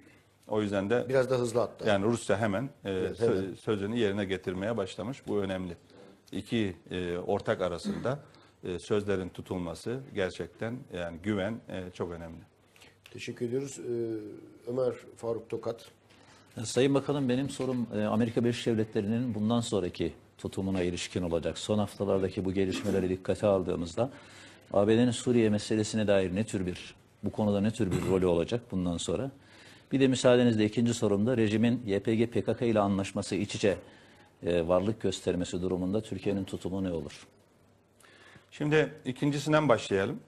O yüzden de biraz da hızlı attı. Yani Rusya hemen e, evet, hemen. sözünü yerine getirmeye başlamış. Bu önemli. İki e, ortak arasında e, sözlerin tutulması gerçekten yani güven e, çok önemli. Teşekkür ediyoruz. Ee, Ömer Faruk Tokat. E, Sayın Bakanım benim sorum e, Amerika Birleşik Devletleri'nin bundan sonraki tutumuna ilişkin olacak. Son haftalardaki bu gelişmeleri dikkate aldığımızda ABD'nin Suriye meselesine dair ne tür bir bu konuda ne tür bir rolü olacak bundan sonra? Bir de müsaadenizle ikinci sorumda rejimin YPG PKK ile anlaşması iç içe e, varlık göstermesi durumunda Türkiye'nin tutumu ne olur? Şimdi ikincisinden başlayalım.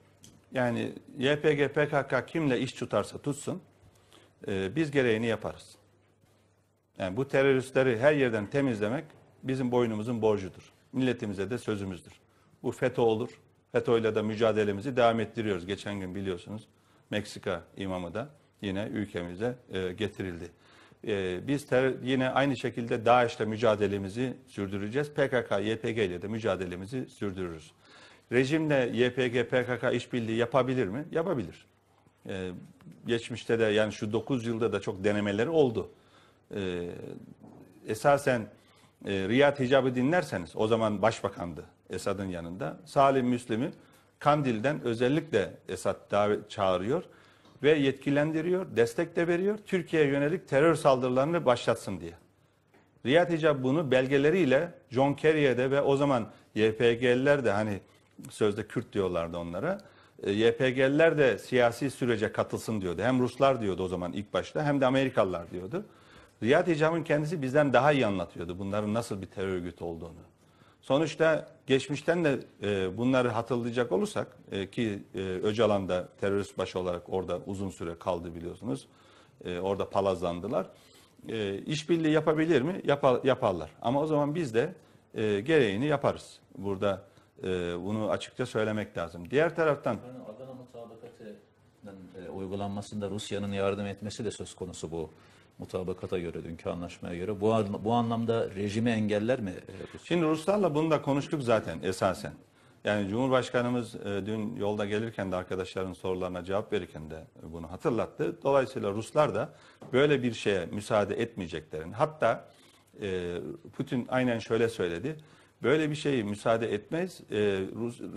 Yani YPG PKK kimle iş tutarsa tutsun e, biz gereğini yaparız. Yani bu teröristleri her yerden temizlemek bizim boynumuzun borcudur. Milletimize de sözümüzdür. Bu FETÖ olur. FETÖ'yle de mücadelemizi devam ettiriyoruz. Geçen gün biliyorsunuz Meksika imamı da yine ülkemize e, getirildi. E, biz ter, yine aynı şekilde DAEŞ'le mücadelemizi sürdüreceğiz. PKK, YPG ile de mücadelemizi sürdürürüz. Rejimle YPG, PKK işbirliği yapabilir mi? Yapabilir. E, geçmişte de yani şu 9 yılda da çok denemeleri oldu. E, esasen e, Riyad Hicab'ı dinlerseniz o zaman başbakandı Esad'ın yanında. Salim Müslim'i Kandil'den özellikle Esad davet çağırıyor ve yetkilendiriyor, destek de veriyor. Türkiye'ye yönelik terör saldırılarını başlatsın diye. Riyad Hicab bunu belgeleriyle John Kerry'e de ve o zaman YPG'liler de hani sözde Kürt diyorlardı onlara. E, YPG'liler de siyasi sürece katılsın diyordu. Hem Ruslar diyordu o zaman ilk başta hem de Amerikalılar diyordu. Riyad Hicab'ın kendisi bizden daha iyi anlatıyordu bunların nasıl bir terör örgütü olduğunu. Sonuçta geçmişten de e, bunları hatırlayacak olursak e, ki e, Öcalan da terörist başı olarak orada uzun süre kaldı biliyorsunuz. E, orada palazlandılar. E, işbirliği yapabilir mi? Yapa, yaparlar. Ama o zaman biz de e, gereğini yaparız. Burada e, bunu açıkça söylemek lazım. Diğer taraftan... Adana mutabakatı e, uygulanmasında Rusya'nın yardım etmesi de söz konusu bu mutabakata göre, dünkü anlaşmaya göre. Bu, bu anlamda rejimi engeller mi? E, Şimdi Ruslarla bunu da konuştuk zaten esasen. Yani Cumhurbaşkanımız e, dün yolda gelirken de arkadaşların sorularına cevap verirken de bunu hatırlattı. Dolayısıyla Ruslar da böyle bir şeye müsaade etmeyeceklerini hatta e, Putin aynen şöyle söyledi. Böyle bir şeyi müsaade etmez,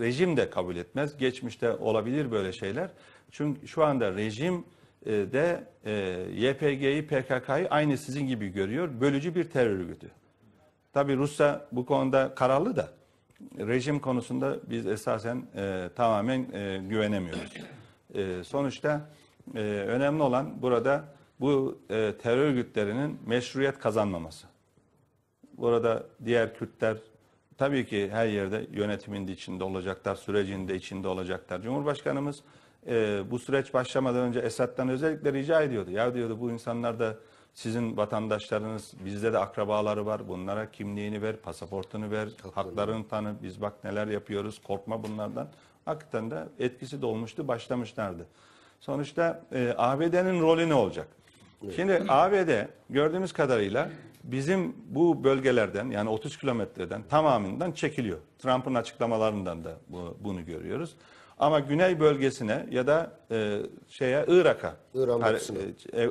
rejim de kabul etmez. Geçmişte olabilir böyle şeyler. Çünkü şu anda rejim e, de e, YPG'yi, PKK'yı aynı sizin gibi görüyor. Bölücü bir terör örgütü. Tabi Rusya bu konuda kararlı da rejim konusunda biz esasen e, tamamen e, güvenemiyoruz. E, sonuçta e, önemli olan burada bu e, terör örgütlerinin meşruiyet kazanmaması. Burada diğer Kürtler tabii ki her yerde yönetimin içinde olacaklar, sürecin de içinde olacaklar. Cumhurbaşkanımız e, bu süreç başlamadan önce Esad'dan özellikle rica ediyordu. Ya diyordu bu insanlar da sizin vatandaşlarınız, bizde de akrabaları var. Bunlara kimliğini ver, pasaportunu ver, Çok haklarını tanı. Biz bak neler yapıyoruz, korkma bunlardan. Hakikaten de etkisi dolmuştu, başlamışlardı. Sonuçta e, ABD'nin rolü ne olacak? Evet. Şimdi ABD gördüğümüz kadarıyla bizim bu bölgelerden yani 30 kilometreden tamamından çekiliyor. Trump'ın açıklamalarından da bu, bunu görüyoruz. Ama güney bölgesine ya da e, şeye Irak'a,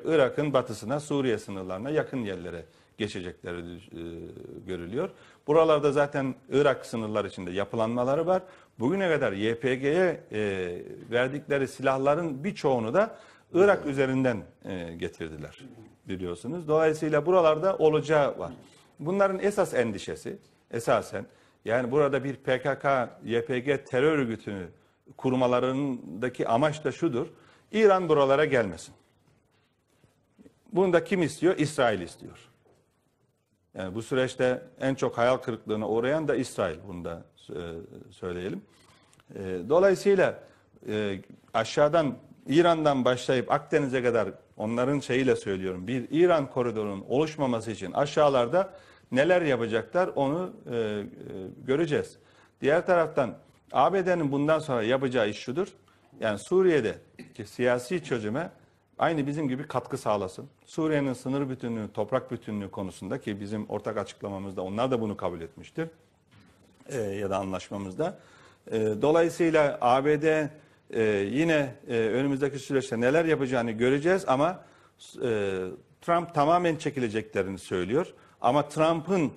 Irak'ın e, e, batısına, Suriye sınırlarına yakın yerlere geçecekleri e, görülüyor. Buralarda zaten Irak sınırlar içinde yapılanmaları var. Bugüne kadar YPG'ye e, verdikleri silahların birçoğunu da Irak üzerinden e, getirdiler biliyorsunuz. Dolayısıyla buralarda olacağı var. Bunların esas endişesi esasen yani burada bir PKK, YPG terör örgütünü kurmalarındaki amaç da şudur. İran buralara gelmesin. Bunu da kim istiyor? İsrail istiyor. Yani bu süreçte en çok hayal kırıklığına uğrayan da İsrail. Bunu da e, söyleyelim. E, dolayısıyla e, aşağıdan İran'dan başlayıp Akdeniz'e kadar onların şeyiyle söylüyorum. Bir İran koridorunun oluşmaması için aşağılarda neler yapacaklar onu göreceğiz. Diğer taraftan ABD'nin bundan sonra yapacağı iş şudur. Yani Suriye'de siyasi çözüme aynı bizim gibi katkı sağlasın. Suriye'nin sınır bütünlüğü, toprak bütünlüğü konusunda ki bizim ortak açıklamamızda onlar da bunu kabul etmiştir. E, ya da anlaşmamızda. E, dolayısıyla ABD e, yine e, önümüzdeki süreçte neler yapacağını göreceğiz ama e, Trump tamamen çekileceklerini söylüyor. Ama Trump'ın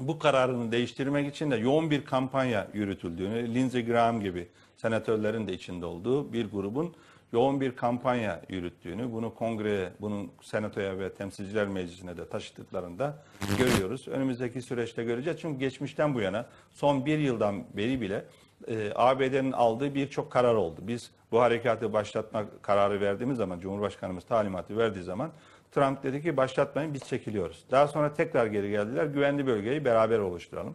bu kararını değiştirmek için de yoğun bir kampanya yürütüldüğünü, Lindsey Graham gibi senatörlerin de içinde olduğu bir grubun yoğun bir kampanya yürüttüğünü, bunu kongreye, bunun senatoya ve temsilciler meclisine de taşıdıklarında görüyoruz. Önümüzdeki süreçte göreceğiz. Çünkü geçmişten bu yana son bir yıldan beri bile e, ABD'nin aldığı birçok karar oldu. Biz bu harekatı başlatma kararı verdiğimiz zaman, Cumhurbaşkanımız talimatı verdiği zaman Trump dedi ki başlatmayın biz çekiliyoruz. Daha sonra tekrar geri geldiler. Güvenli bölgeyi beraber oluşturalım.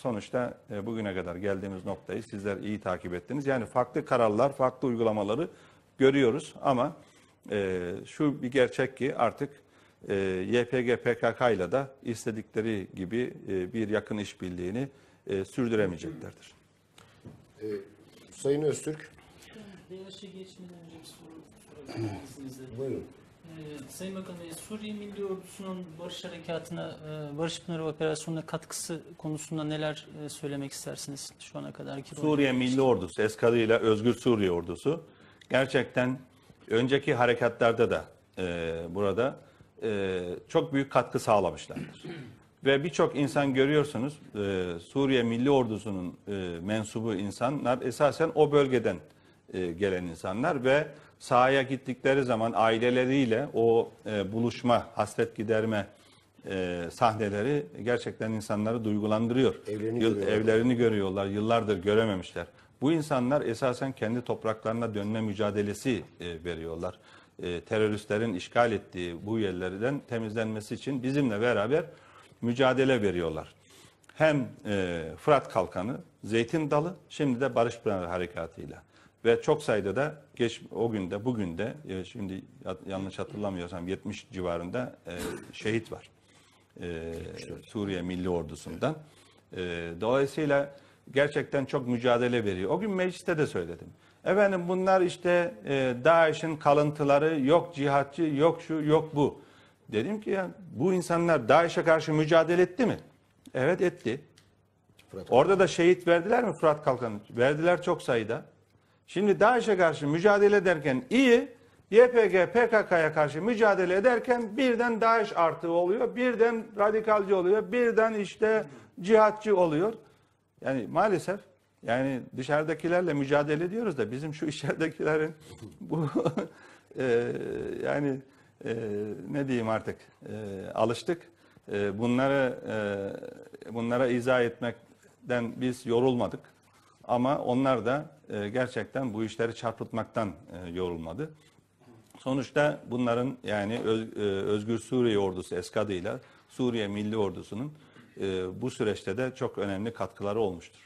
Sonuçta e, bugüne kadar geldiğimiz noktayı sizler iyi takip ettiniz. Yani farklı kararlar, farklı uygulamaları görüyoruz ama e, şu bir gerçek ki artık e, YPG PKK ile de istedikleri gibi e, bir yakın işbirliğini e, sürdüremeyeceklerdir. E, Sayın Öztürk. Şey Buyurun. Ee, Sayın Bakan e, Suriye Milli Ordusu'nun barış harekatına, e, Barış Pınarı Operasyonu'na katkısı konusunda neler e, söylemek istersiniz şu ana kadar? Ki Suriye Milli Ordusu, eskadıyla Özgür Suriye Ordusu gerçekten önceki harekatlarda da e, burada e, çok büyük katkı sağlamışlardır. Ve birçok insan görüyorsunuz e, Suriye Milli Ordusu'nun e, mensubu insanlar esasen o bölgeden e, gelen insanlar ve sahaya gittikleri zaman aileleriyle o e, buluşma, hasret giderme e, sahneleri gerçekten insanları duygulandırıyor. Evlerini, Yıl, görüyorlar. evlerini görüyorlar, yıllardır görememişler. Bu insanlar esasen kendi topraklarına dönme mücadelesi e, veriyorlar. E, teröristlerin işgal ettiği bu yerlerden temizlenmesi için bizimle beraber mücadele veriyorlar. Hem e, Fırat Kalkanı, Zeytin Dalı, şimdi de Barış Pınarı Harekatı'yla. Ve çok sayıda da geç o günde bugün de e, şimdi yanlış hatırlamıyorsam 70 civarında e, şehit var. E, Suriye Milli Ordusu'ndan. E, dolayısıyla gerçekten çok mücadele veriyor. O gün mecliste de söyledim. Efendim bunlar işte e, DAEŞ'in kalıntıları yok cihatçı yok şu yok bu. Dedim ki ya bu insanlar DAEŞ'e karşı mücadele etti mi? Evet etti. Fırat Orada da şehit verdiler mi Fırat Kalkanı? Verdiler çok sayıda. Şimdi DAEŞ'e karşı mücadele ederken iyi, YPG PKK'ya karşı mücadele ederken birden DAEŞ artığı oluyor, birden radikalci oluyor, birden işte cihatçı oluyor. Yani maalesef yani dışarıdakilerle mücadele ediyoruz da bizim şu içeridekilerin bu e, yani e, ne diyeyim artık e, alıştık. E, bunları e, bunlara izah etmekten biz yorulmadık. Ama onlar da e, gerçekten bu işleri çarpıtmaktan e, yorulmadı. Sonuçta bunların yani öz, e, Özgür Suriye ordusu eskadıyla Suriye Milli Ordusu'nun e, bu süreçte de çok önemli katkıları olmuştur.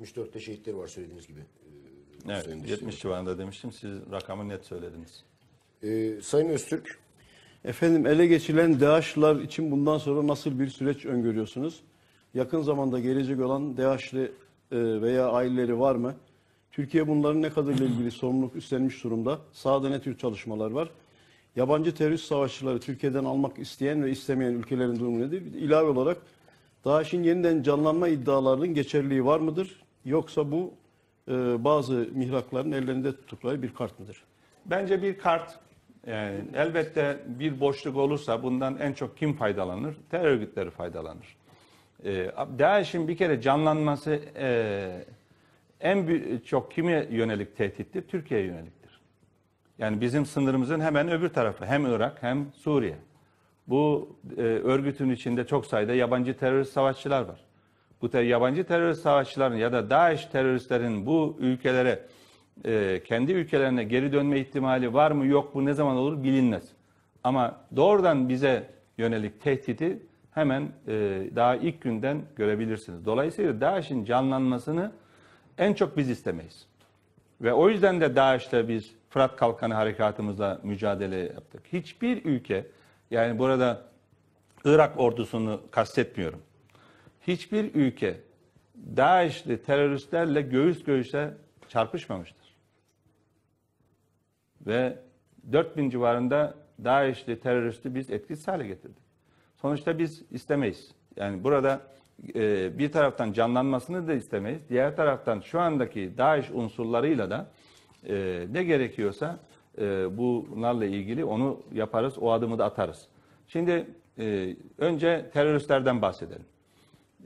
74'te şehitler var söylediğiniz gibi. Ee, evet, 70 istedim. civarında demiştim. Siz rakamı net söylediniz. Ee, Sayın Öztürk. Efendim ele geçirilen DAEŞ'lar için bundan sonra nasıl bir süreç öngörüyorsunuz? Yakın zamanda gelecek olan DAEŞ'li e, veya aileleri var mı? Türkiye bunların ne kadarıyla ilgili sorumluluk üstlenmiş durumda? Sahada ne tür çalışmalar var? Yabancı terörist savaşçıları Türkiye'den almak isteyen ve istemeyen ülkelerin durumu nedir? İlave olarak DAEŞ'in yeniden canlanma iddialarının geçerliliği var mıdır? Yoksa bu e, bazı mihrakların ellerinde tuttukları bir kart mıdır? Bence bir kart. Yani elbette bir boşluk olursa bundan en çok kim faydalanır? Terör örgütleri faydalanır. E, ee, DAEŞ'in bir kere canlanması e, en büyük, çok kime yönelik tehdittir? Türkiye'ye yöneliktir. Yani bizim sınırımızın hemen öbür tarafı. Hem Irak hem Suriye. Bu e, örgütün içinde çok sayıda yabancı terörist savaşçılar var. Bu ter yabancı terörist savaşçıların ya da DAEŞ teröristlerin bu ülkelere, e, kendi ülkelerine geri dönme ihtimali var mı yok mu ne zaman olur bilinmez. Ama doğrudan bize yönelik tehdidi hemen e, daha ilk günden görebilirsiniz. Dolayısıyla DAEŞ'in canlanmasını en çok biz istemeyiz. Ve o yüzden de DAEŞ'le biz Fırat Kalkanı harekatımızla mücadele yaptık. Hiçbir ülke, yani burada Irak ordusunu kastetmiyorum. Hiçbir ülke DAEŞ'li teröristlerle göğüs göğüse çarpışmamıştır. Ve 4000 civarında DAEŞ'li teröristi biz etkisiz hale getirdik sonuçta biz istemeyiz. Yani burada e, bir taraftan canlanmasını da istemeyiz. Diğer taraftan şu andaki DAEŞ unsurlarıyla da e, ne gerekiyorsa e, bunlarla ilgili onu yaparız, o adımı da atarız. Şimdi e, önce teröristlerden bahsedelim.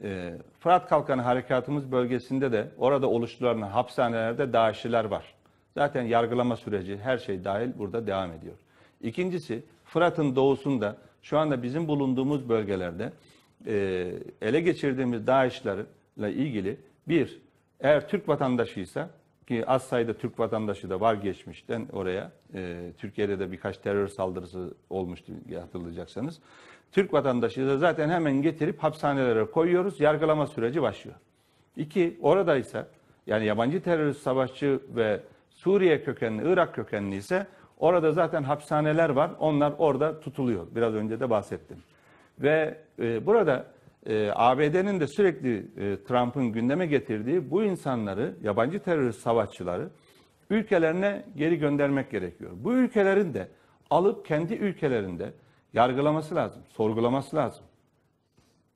E, Fırat Kalkanı Harekatımız bölgesinde de orada oluşturulan hapishanelerde DAEŞ'liler var. Zaten yargılama süreci her şey dahil burada devam ediyor. İkincisi Fırat'ın doğusunda şu anda bizim bulunduğumuz bölgelerde e, ele geçirdiğimiz DAEŞ'lerle ilgili bir, eğer Türk vatandaşıysa ki az sayıda Türk vatandaşı da var geçmişten oraya. E, Türkiye'de de birkaç terör saldırısı olmuştu hatırlayacaksanız Türk vatandaşı da zaten hemen getirip hapishanelere koyuyoruz. Yargılama süreci başlıyor. İki, oradaysa yani yabancı terörist, savaşçı ve Suriye kökenli, Irak kökenli ise Orada zaten hapishaneler var. Onlar orada tutuluyor. Biraz önce de bahsettim. Ve e, burada e, ABD'nin de sürekli e, Trump'ın gündeme getirdiği bu insanları, yabancı terörist savaşçıları ülkelerine geri göndermek gerekiyor. Bu ülkelerin de alıp kendi ülkelerinde yargılaması lazım, sorgulaması lazım.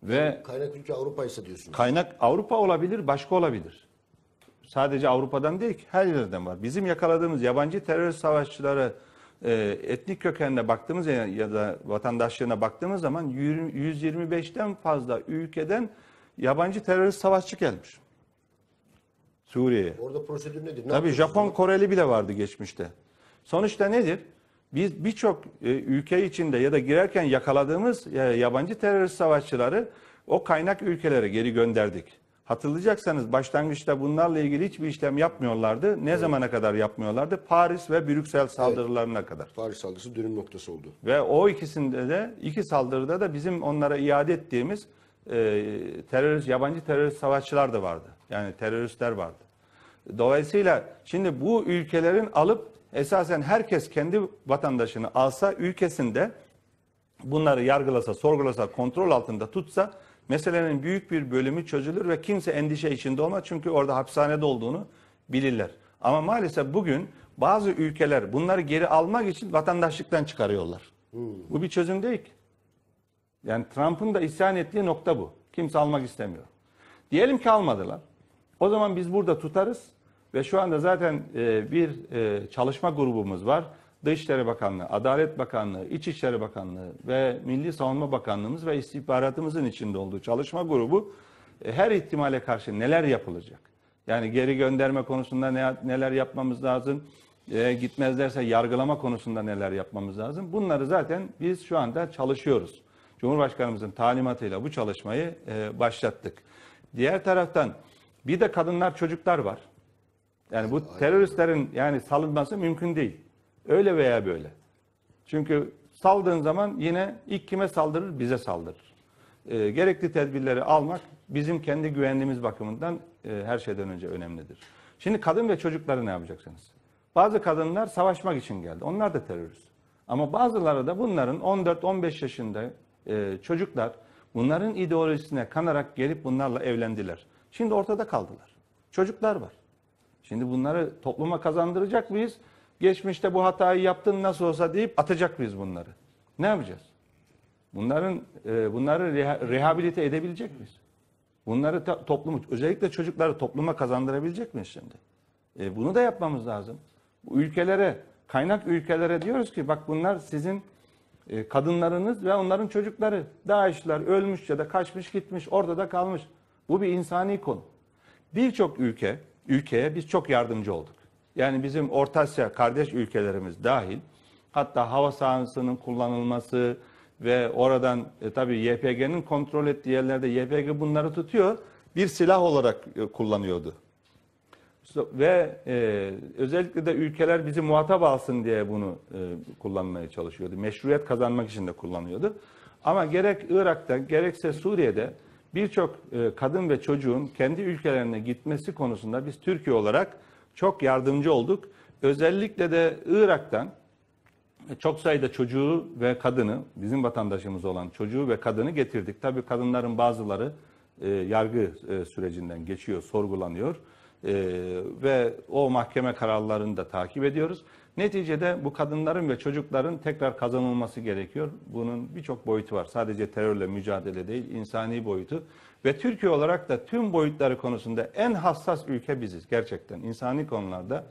Ve kaynak ülke Avrupa ise diyorsunuz. Kaynak Avrupa olabilir, başka olabilir sadece Avrupa'dan değil ki her yerden var. Bizim yakaladığımız yabancı terör savaşçıları e, etnik kökenine baktığımız ya, ya da vatandaşlığına baktığımız zaman 125'ten fazla ülkeden yabancı terör savaşçı gelmiş. Suriye'ye. Orada prosedür nedir? Ne Tabii Japon Koreli bile vardı geçmişte. Sonuçta nedir? Biz birçok e, ülke içinde ya da girerken yakaladığımız e, yabancı terörist savaşçıları o kaynak ülkelere geri gönderdik. Hatırlayacaksanız başlangıçta bunlarla ilgili hiçbir işlem yapmıyorlardı. Ne evet. zamana kadar yapmıyorlardı? Paris ve Brüksel saldırılarına evet. kadar. Paris saldırısı dönüm noktası oldu. Ve o ikisinde de iki saldırıda da bizim onlara iade ettiğimiz e, terörist yabancı terörist savaşçılar da vardı. Yani teröristler vardı. Dolayısıyla şimdi bu ülkelerin alıp esasen herkes kendi vatandaşını alsa ülkesinde bunları yargılasa, sorgulasa, kontrol altında tutsa meselenin büyük bir bölümü çözülür ve kimse endişe içinde olmaz. Çünkü orada hapishanede olduğunu bilirler. Ama maalesef bugün bazı ülkeler bunları geri almak için vatandaşlıktan çıkarıyorlar. Hmm. Bu bir çözüm değil ki. Yani Trump'ın da isyan ettiği nokta bu. Kimse almak istemiyor. Diyelim ki almadılar. O zaman biz burada tutarız ve şu anda zaten e, bir e, çalışma grubumuz var. Dışişleri Bakanlığı, Adalet Bakanlığı, İçişleri Bakanlığı ve Milli Savunma Bakanlığımız ve istihbaratımızın içinde olduğu çalışma grubu e, her ihtimale karşı neler yapılacak? Yani geri gönderme konusunda ne, neler yapmamız lazım? E, gitmezlerse yargılama konusunda neler yapmamız lazım? Bunları zaten biz şu anda çalışıyoruz. Cumhurbaşkanımızın talimatıyla bu çalışmayı e, başlattık. Diğer taraftan bir de kadınlar çocuklar var. Yani bu teröristlerin yani salınması mümkün değil. Öyle veya böyle. Çünkü saldığın zaman yine ilk kime saldırır? Bize saldırır. E, gerekli tedbirleri almak bizim kendi güvenliğimiz bakımından e, her şeyden önce önemlidir. Şimdi kadın ve çocukları ne yapacaksınız? Bazı kadınlar savaşmak için geldi. Onlar da terörist. Ama bazıları da bunların 14-15 yaşında e, çocuklar bunların ideolojisine kanarak gelip bunlarla evlendiler. Şimdi ortada kaldılar. Çocuklar var. Şimdi bunları topluma kazandıracak mıyız? Geçmişte bu hatayı yaptın nasıl olsa deyip atacak biz bunları. Ne yapacağız? Bunların e, bunları reha, rehabilite edebilecek miyiz? Bunları ta, toplumu özellikle çocukları topluma kazandırabilecek miyiz şimdi? E, bunu da yapmamız lazım. Bu ülkelere, kaynak ülkelere diyoruz ki bak bunlar sizin e, kadınlarınız ve onların çocukları. Daeşler ölmüş ya da kaçmış gitmiş, orada da kalmış. Bu bir insani konu. Birçok ülke, ülkeye biz çok yardımcı olduk. Yani bizim Orta Asya kardeş ülkelerimiz dahil hatta hava sahasının kullanılması ve oradan e, tabii YPG'nin kontrol ettiği yerlerde YPG bunları tutuyor. Bir silah olarak e, kullanıyordu. Ve e, özellikle de ülkeler bizi muhatap alsın diye bunu e, kullanmaya çalışıyordu. Meşruiyet kazanmak için de kullanıyordu. Ama gerek Irak'ta gerekse Suriye'de birçok e, kadın ve çocuğun kendi ülkelerine gitmesi konusunda biz Türkiye olarak çok yardımcı olduk. Özellikle de Irak'tan e, çok sayıda çocuğu ve kadını, bizim vatandaşımız olan çocuğu ve kadını getirdik. Tabii kadınların bazıları e, yargı e, sürecinden geçiyor, sorgulanıyor e, ve o mahkeme kararlarını da takip ediyoruz. Neticede bu kadınların ve çocukların tekrar kazanılması gerekiyor. Bunun birçok boyutu var. Sadece terörle mücadele değil, insani boyutu. Ve Türkiye olarak da tüm boyutları konusunda en hassas ülke biziz gerçekten. insani konularda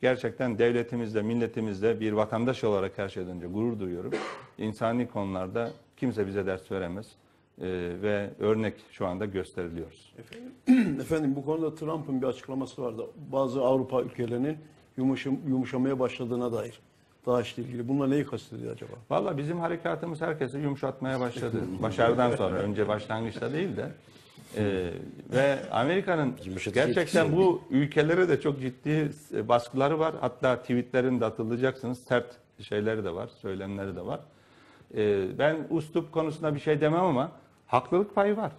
gerçekten devletimizde, milletimizde bir vatandaş olarak her şeyden önce gurur duyuyorum. İnsani konularda kimse bize ders veremez ee, ve örnek şu anda gösteriliyoruz. Efendim, efendim bu konuda Trump'ın bir açıklaması vardı. Bazı Avrupa ülkelerinin yumuşam, yumuşamaya başladığına dair. DAEŞ'le ilgili. Bununla neyi kastediyor acaba? Valla bizim harekatımız herkesi yumuşatmaya başladı. Başarıdan sonra. Önce başlangıçta değil de. Ee, ve Amerika'nın gerçekten bu ülkelere de çok ciddi e, baskıları var. Hatta tweetlerin de atılacaksınız. Sert şeyleri de var, söylemleri de var. Ee, ben ustup konusunda bir şey demem ama haklılık payı var.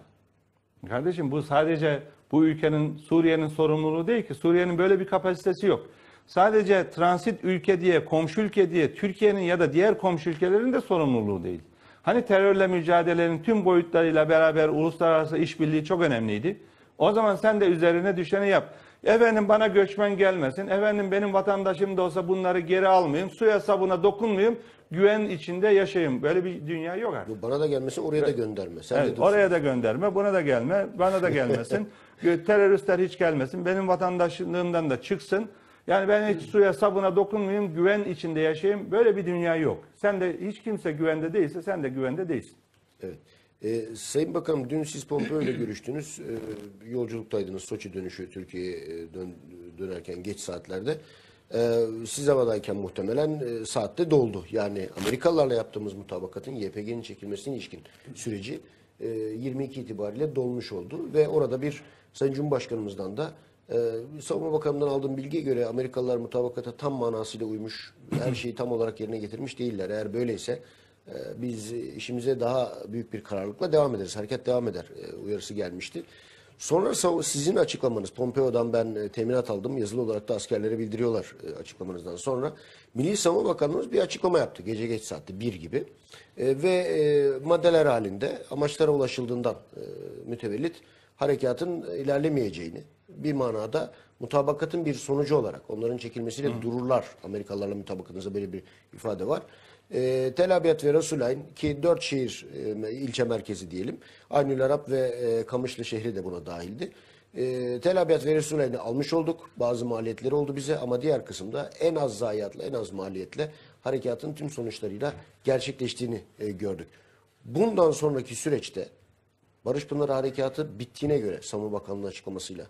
Kardeşim bu sadece bu ülkenin Suriye'nin sorumluluğu değil ki. Suriye'nin böyle bir kapasitesi yok sadece transit ülke diye, komşu ülke diye Türkiye'nin ya da diğer komşu ülkelerin de sorumluluğu değil. Hani terörle mücadelenin tüm boyutlarıyla beraber uluslararası işbirliği çok önemliydi. O zaman sen de üzerine düşeni yap. Efendim bana göçmen gelmesin. Efendim benim vatandaşım da olsa bunları geri almayayım. Suya sabuna dokunmayayım. Güven içinde yaşayayım. Böyle bir dünya yok artık. Bana da gelmesin oraya da gönderme. Sen evet, de oraya da gönderme. Buna da gelme. Bana da gelmesin. Teröristler hiç gelmesin. Benim vatandaşlığımdan da çıksın. Yani ben hiç suya sabuna dokunmayayım, güven içinde yaşayayım. Böyle bir dünya yok. Sen de hiç kimse güvende değilse sen de güvende değilsin. Evet. Ee, Sayın Bakanım dün siz Pompeo ile görüştünüz. Ee, yolculuktaydınız Soçi dönüşü Türkiye'ye e, dön, dönerken geç saatlerde. Ee, siz havadayken muhtemelen e, saatte doldu. Yani Amerikalılarla yaptığımız mutabakatın YPG'nin çekilmesine ilişkin süreci e, 22 itibariyle dolmuş oldu. Ve orada bir Sayın Cumhurbaşkanımızdan da ee, Savunma Bakanı'ndan aldığım bilgiye göre Amerikalılar mutabakata tam manasıyla uymuş. Her şeyi tam olarak yerine getirmiş değiller. Eğer böyleyse e, biz işimize daha büyük bir kararlılıkla devam ederiz. Hareket devam eder e, uyarısı gelmişti. Sonra sizin açıklamanız, Pompeo'dan ben e, teminat aldım, yazılı olarak da askerlere bildiriyorlar e, açıklamanızdan sonra. Milli Savunma Bakanımız bir açıklama yaptı gece geç saatte bir gibi. E, ve e, maddeler halinde amaçlara ulaşıldığından e, mütevellit harekatın ilerlemeyeceğini, bir manada mutabakatın bir sonucu olarak onların çekilmesiyle Hı. dururlar. Amerikalılarla mutabakatınızda böyle bir ifade var. E, Tel Abyad ve Rasulayn ki dört şehir e, ilçe merkezi diyelim. Aynül Arap ve e, Kamışlı şehri de buna dahildi. E, Tel Abyad ve Rasulayn'ı almış olduk. Bazı maliyetleri oldu bize ama diğer kısımda en az zayiatla en az maliyetle harekatın tüm sonuçlarıyla gerçekleştiğini e, gördük. Bundan sonraki süreçte Barış Pınarı Harekatı bittiğine göre Savunma Bakanlığı açıklamasıyla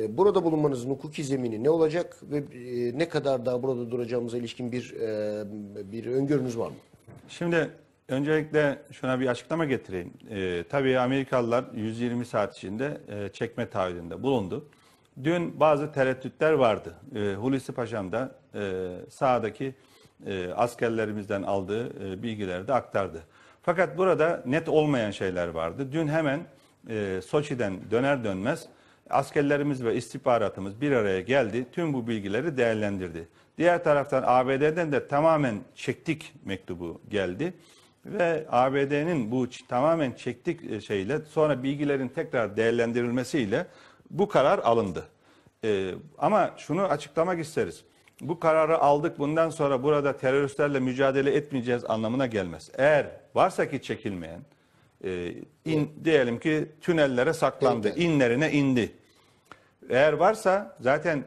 e, burada bulunmanızın hukuki zemini ne olacak ve e, ne kadar daha burada duracağımıza ilişkin bir e, bir öngörünüz var mı? Şimdi öncelikle şuna bir açıklama getireyim. E, tabii Amerikalılar 120 saat içinde çekme taahhüdünde bulundu. Dün bazı tereddütler vardı. Hulusi Paşam da sağdaki askerlerimizden aldığı bilgileri de aktardı. Fakat burada net olmayan şeyler vardı. Dün hemen Soçi'den döner dönmez askerlerimiz ve istihbaratımız bir araya geldi. Tüm bu bilgileri değerlendirdi. Diğer taraftan ABD'den de tamamen çektik mektubu geldi. Ve ABD'nin bu tamamen çektik e, şeyle sonra bilgilerin tekrar değerlendirilmesiyle bu karar alındı. Ee, ama şunu açıklamak isteriz. Bu kararı aldık bundan sonra burada teröristlerle mücadele etmeyeceğiz anlamına gelmez. Eğer varsa ki çekilmeyen, e, in, diyelim ki tünellere saklandı, inlerine indi. Eğer varsa zaten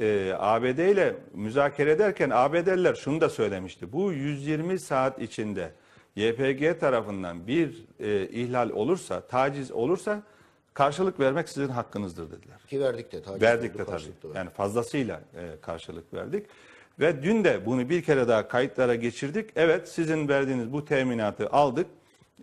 e, ABD ile müzakere ederken ABD'liler şunu da söylemişti. Bu 120 saat içinde YPG tarafından bir e, ihlal olursa, taciz olursa karşılık vermek sizin hakkınızdır dediler. Ki verdik de taciz Verdik oldu, de tabii. Yani fazlasıyla e, karşılık verdik. Ve dün de bunu bir kere daha kayıtlara geçirdik. Evet sizin verdiğiniz bu teminatı aldık.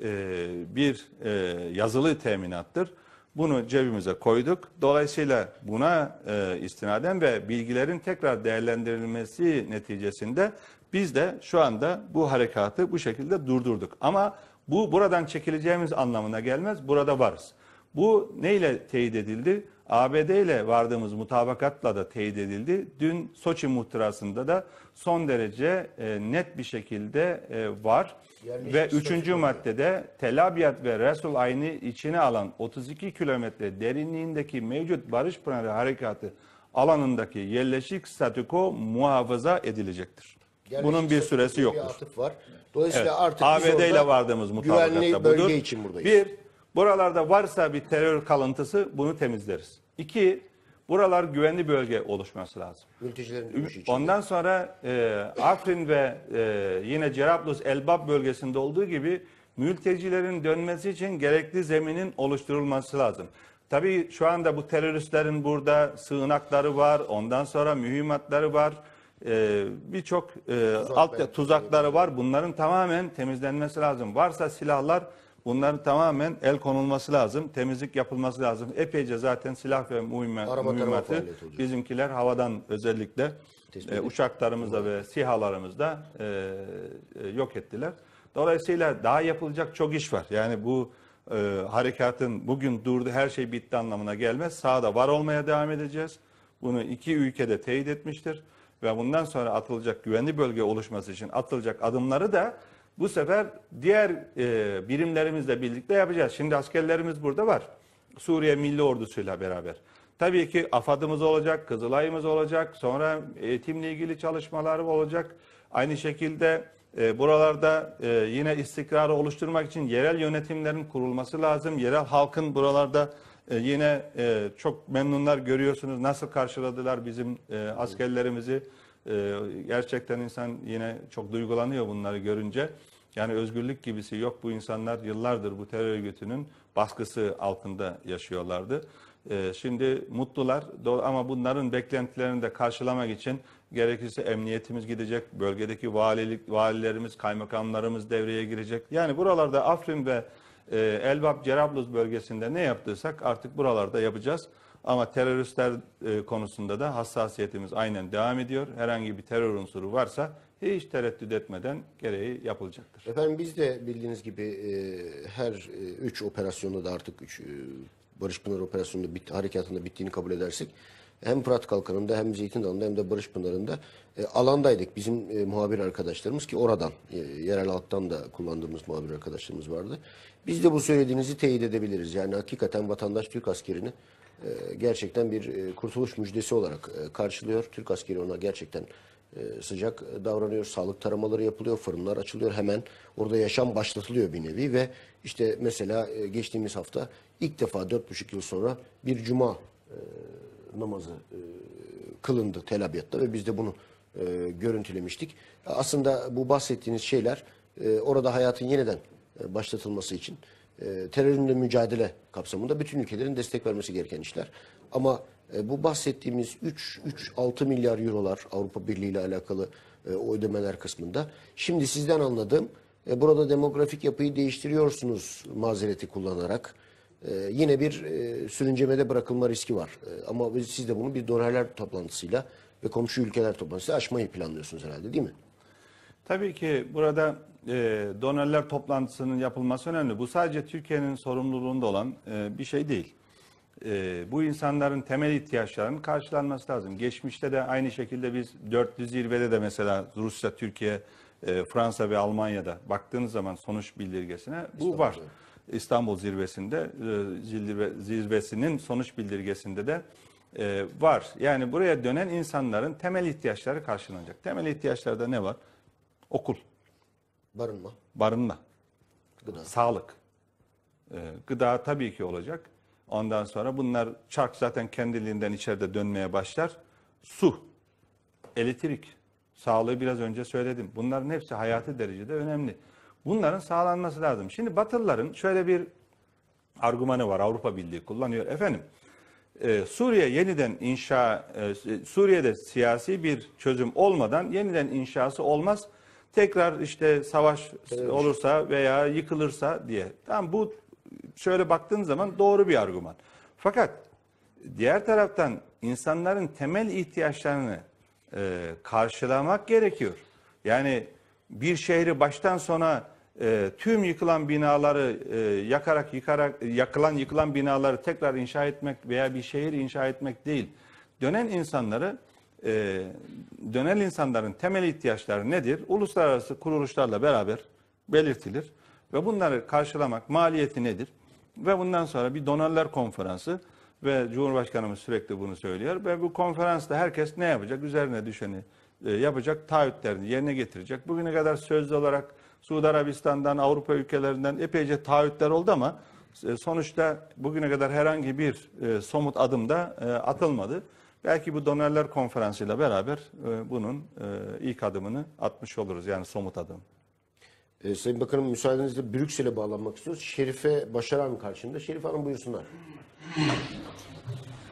E, bir e, yazılı teminattır. Bunu cebimize koyduk. Dolayısıyla buna e, istinaden ve bilgilerin tekrar değerlendirilmesi neticesinde biz de şu anda bu harekatı bu şekilde durdurduk. Ama bu buradan çekileceğimiz anlamına gelmez. Burada varız. Bu neyle teyit edildi? ABD ile vardığımız mutabakatla da teyit edildi. Dün Soçi muhtırasında da son derece e, net bir şekilde e, var ve üçüncü maddede Tel ve Resul Aynı içine alan 32 kilometre derinliğindeki mevcut Barış Pınarı Harekatı alanındaki yerleşik statüko muhafaza edilecektir. Yerleşik Bunun bir süresi yoktur. Bir var. Dolayısıyla evet. artık ABD ile vardığımız mutabakatta budur. için buradayız. Bir, buralarda varsa bir terör kalıntısı bunu temizleriz. İki, Buralar güvenli bölge oluşması lazım. Mültecilerin dönüşü için. Ondan sonra e, Afrin ve e, yine Cerablus Elbab bölgesinde olduğu gibi mültecilerin dönmesi için gerekli zeminin oluşturulması lazım. Tabii şu anda bu teröristlerin burada sığınakları var, ondan sonra mühimmatları var, e, birçok e, Tuzak alt tuzakları var. Bunların tamamen temizlenmesi lazım. Varsa silahlar Bunların tamamen el konulması lazım. Temizlik yapılması lazım. Epeyce zaten silah ve mühimmat, mühimmatı bizimkiler havadan özellikle e, uçaklarımızda ve sihalarımızda e, e, yok ettiler. Dolayısıyla daha yapılacak çok iş var. Yani bu e, harekatın bugün durdu her şey bitti anlamına gelmez. Sahada var olmaya devam edeceğiz. Bunu iki ülkede teyit etmiştir. Ve bundan sonra atılacak güvenli bölge oluşması için atılacak adımları da bu sefer diğer e, birimlerimizle birlikte yapacağız. Şimdi askerlerimiz burada var. Suriye Milli Ordusu'yla beraber. Tabii ki AFAD'ımız olacak, Kızılay'ımız olacak, sonra eğitimle ilgili çalışmalar olacak. Aynı şekilde e, buralarda e, yine istikrarı oluşturmak için yerel yönetimlerin kurulması lazım. Yerel halkın buralarda e, yine e, çok memnunlar görüyorsunuz. Nasıl karşıladılar bizim e, askerlerimizi. E, gerçekten insan yine çok duygulanıyor bunları görünce. Yani özgürlük gibisi yok bu insanlar yıllardır bu terör örgütünün baskısı altında yaşıyorlardı. E, şimdi mutlular ama bunların beklentilerini de karşılamak için gerekirse emniyetimiz gidecek, bölgedeki valilik, valilerimiz, kaymakamlarımız devreye girecek. Yani buralarda Afrin ve e, Elbap, Cerablus bölgesinde ne yaptıysak artık buralarda yapacağız. Ama teröristler e, konusunda da hassasiyetimiz aynen devam ediyor. Herhangi bir terör unsuru varsa hiç tereddüt etmeden gereği yapılacaktır. Efendim biz de bildiğiniz gibi e, her e, üç operasyonda da artık üç, e, Barış Pınar operasyonunda bit, harekatında bittiğini kabul edersek hem Fırat Kalkanı'nda hem Zeytin Dalı'nda hem de Barış Pınarı'nda e, alandaydık. Bizim e, muhabir arkadaşlarımız ki oradan e, yerel halktan da kullandığımız muhabir arkadaşlarımız vardı. Biz de bu söylediğinizi teyit edebiliriz. Yani hakikaten vatandaş Türk askerini e, gerçekten bir e, kurtuluş müjdesi olarak e, karşılıyor. Türk askeri ona gerçekten sıcak davranıyor. Sağlık taramaları yapılıyor, fırınlar açılıyor hemen. Orada yaşam başlatılıyor bir nevi ve işte mesela geçtiğimiz hafta ilk defa 4,5 yıl sonra bir cuma namazı kılındı Tel Abyad'da ve biz de bunu görüntülemiştik. Aslında bu bahsettiğiniz şeyler orada hayatın yeniden başlatılması için e, terörünle mücadele kapsamında bütün ülkelerin destek vermesi gereken işler. Ama e, bu bahsettiğimiz 3-6 milyar eurolar Avrupa Birliği ile alakalı e, o ödemeler kısmında. Şimdi sizden anladığım e, burada demografik yapıyı değiştiriyorsunuz mazereti kullanarak. yine bir sürüncemede bırakılma riski var. ama siz de bunu bir donerler toplantısıyla ve komşu ülkeler toplantısıyla aşmayı planlıyorsunuz herhalde değil mi? Tabii ki burada e, donörler toplantısının yapılması önemli. Bu sadece Türkiye'nin sorumluluğunda olan e, bir şey değil. E, bu insanların temel ihtiyaçlarının karşılanması lazım. Geçmişte de aynı şekilde biz dörtlü zirvede de mesela Rusya, Türkiye, e, Fransa ve Almanya'da baktığınız zaman sonuç bildirgesine bu var. İstanbul zirvesinde e, zirvesinin sonuç bildirgesinde de e, var. Yani buraya dönen insanların temel ihtiyaçları karşılanacak. Temel ihtiyaçlarda ne var? Okul. Barınma. Barınma. Gıda. Sağlık. Ee, gıda tabii ki olacak. Ondan sonra bunlar çark zaten kendiliğinden içeride dönmeye başlar. Su, elektrik, sağlığı biraz önce söyledim. Bunların hepsi hayati derecede önemli. Bunların sağlanması lazım. Şimdi Batılıların şöyle bir argümanı var. Avrupa Birliği kullanıyor. Efendim e, Suriye yeniden inşa, e, Suriye'de siyasi bir çözüm olmadan yeniden inşası olmaz tekrar işte savaş evet. olursa veya yıkılırsa diye. Tamam bu şöyle baktığın zaman doğru bir argüman. Fakat diğer taraftan insanların temel ihtiyaçlarını e, karşılamak gerekiyor. Yani bir şehri baştan sona e, tüm yıkılan binaları e, yakarak yıkarak yakılan yıkılan binaları tekrar inşa etmek veya bir şehir inşa etmek değil. Dönen insanları e, dönen insanların temel ihtiyaçları nedir? Uluslararası kuruluşlarla beraber belirtilir ve bunları karşılamak maliyeti nedir? Ve bundan sonra bir donarlar konferansı ve Cumhurbaşkanımız sürekli bunu söylüyor ve bu konferansta herkes ne yapacak? Üzerine düşeni e, yapacak, taahhütlerini yerine getirecek. Bugüne kadar sözlü olarak Suudi Arabistan'dan, Avrupa ülkelerinden epeyce taahhütler oldu ama e, sonuçta bugüne kadar herhangi bir e, somut adımda e, atılmadı. Belki bu donörler konferansıyla beraber e, bunun e, ilk adımını atmış oluruz yani somut adım. E, Sayın Bakanım müsaadenizle Brüksel'e bağlanmak istiyoruz. Şerife Başar Hanım karşımda. Şerife Hanım buyursunlar.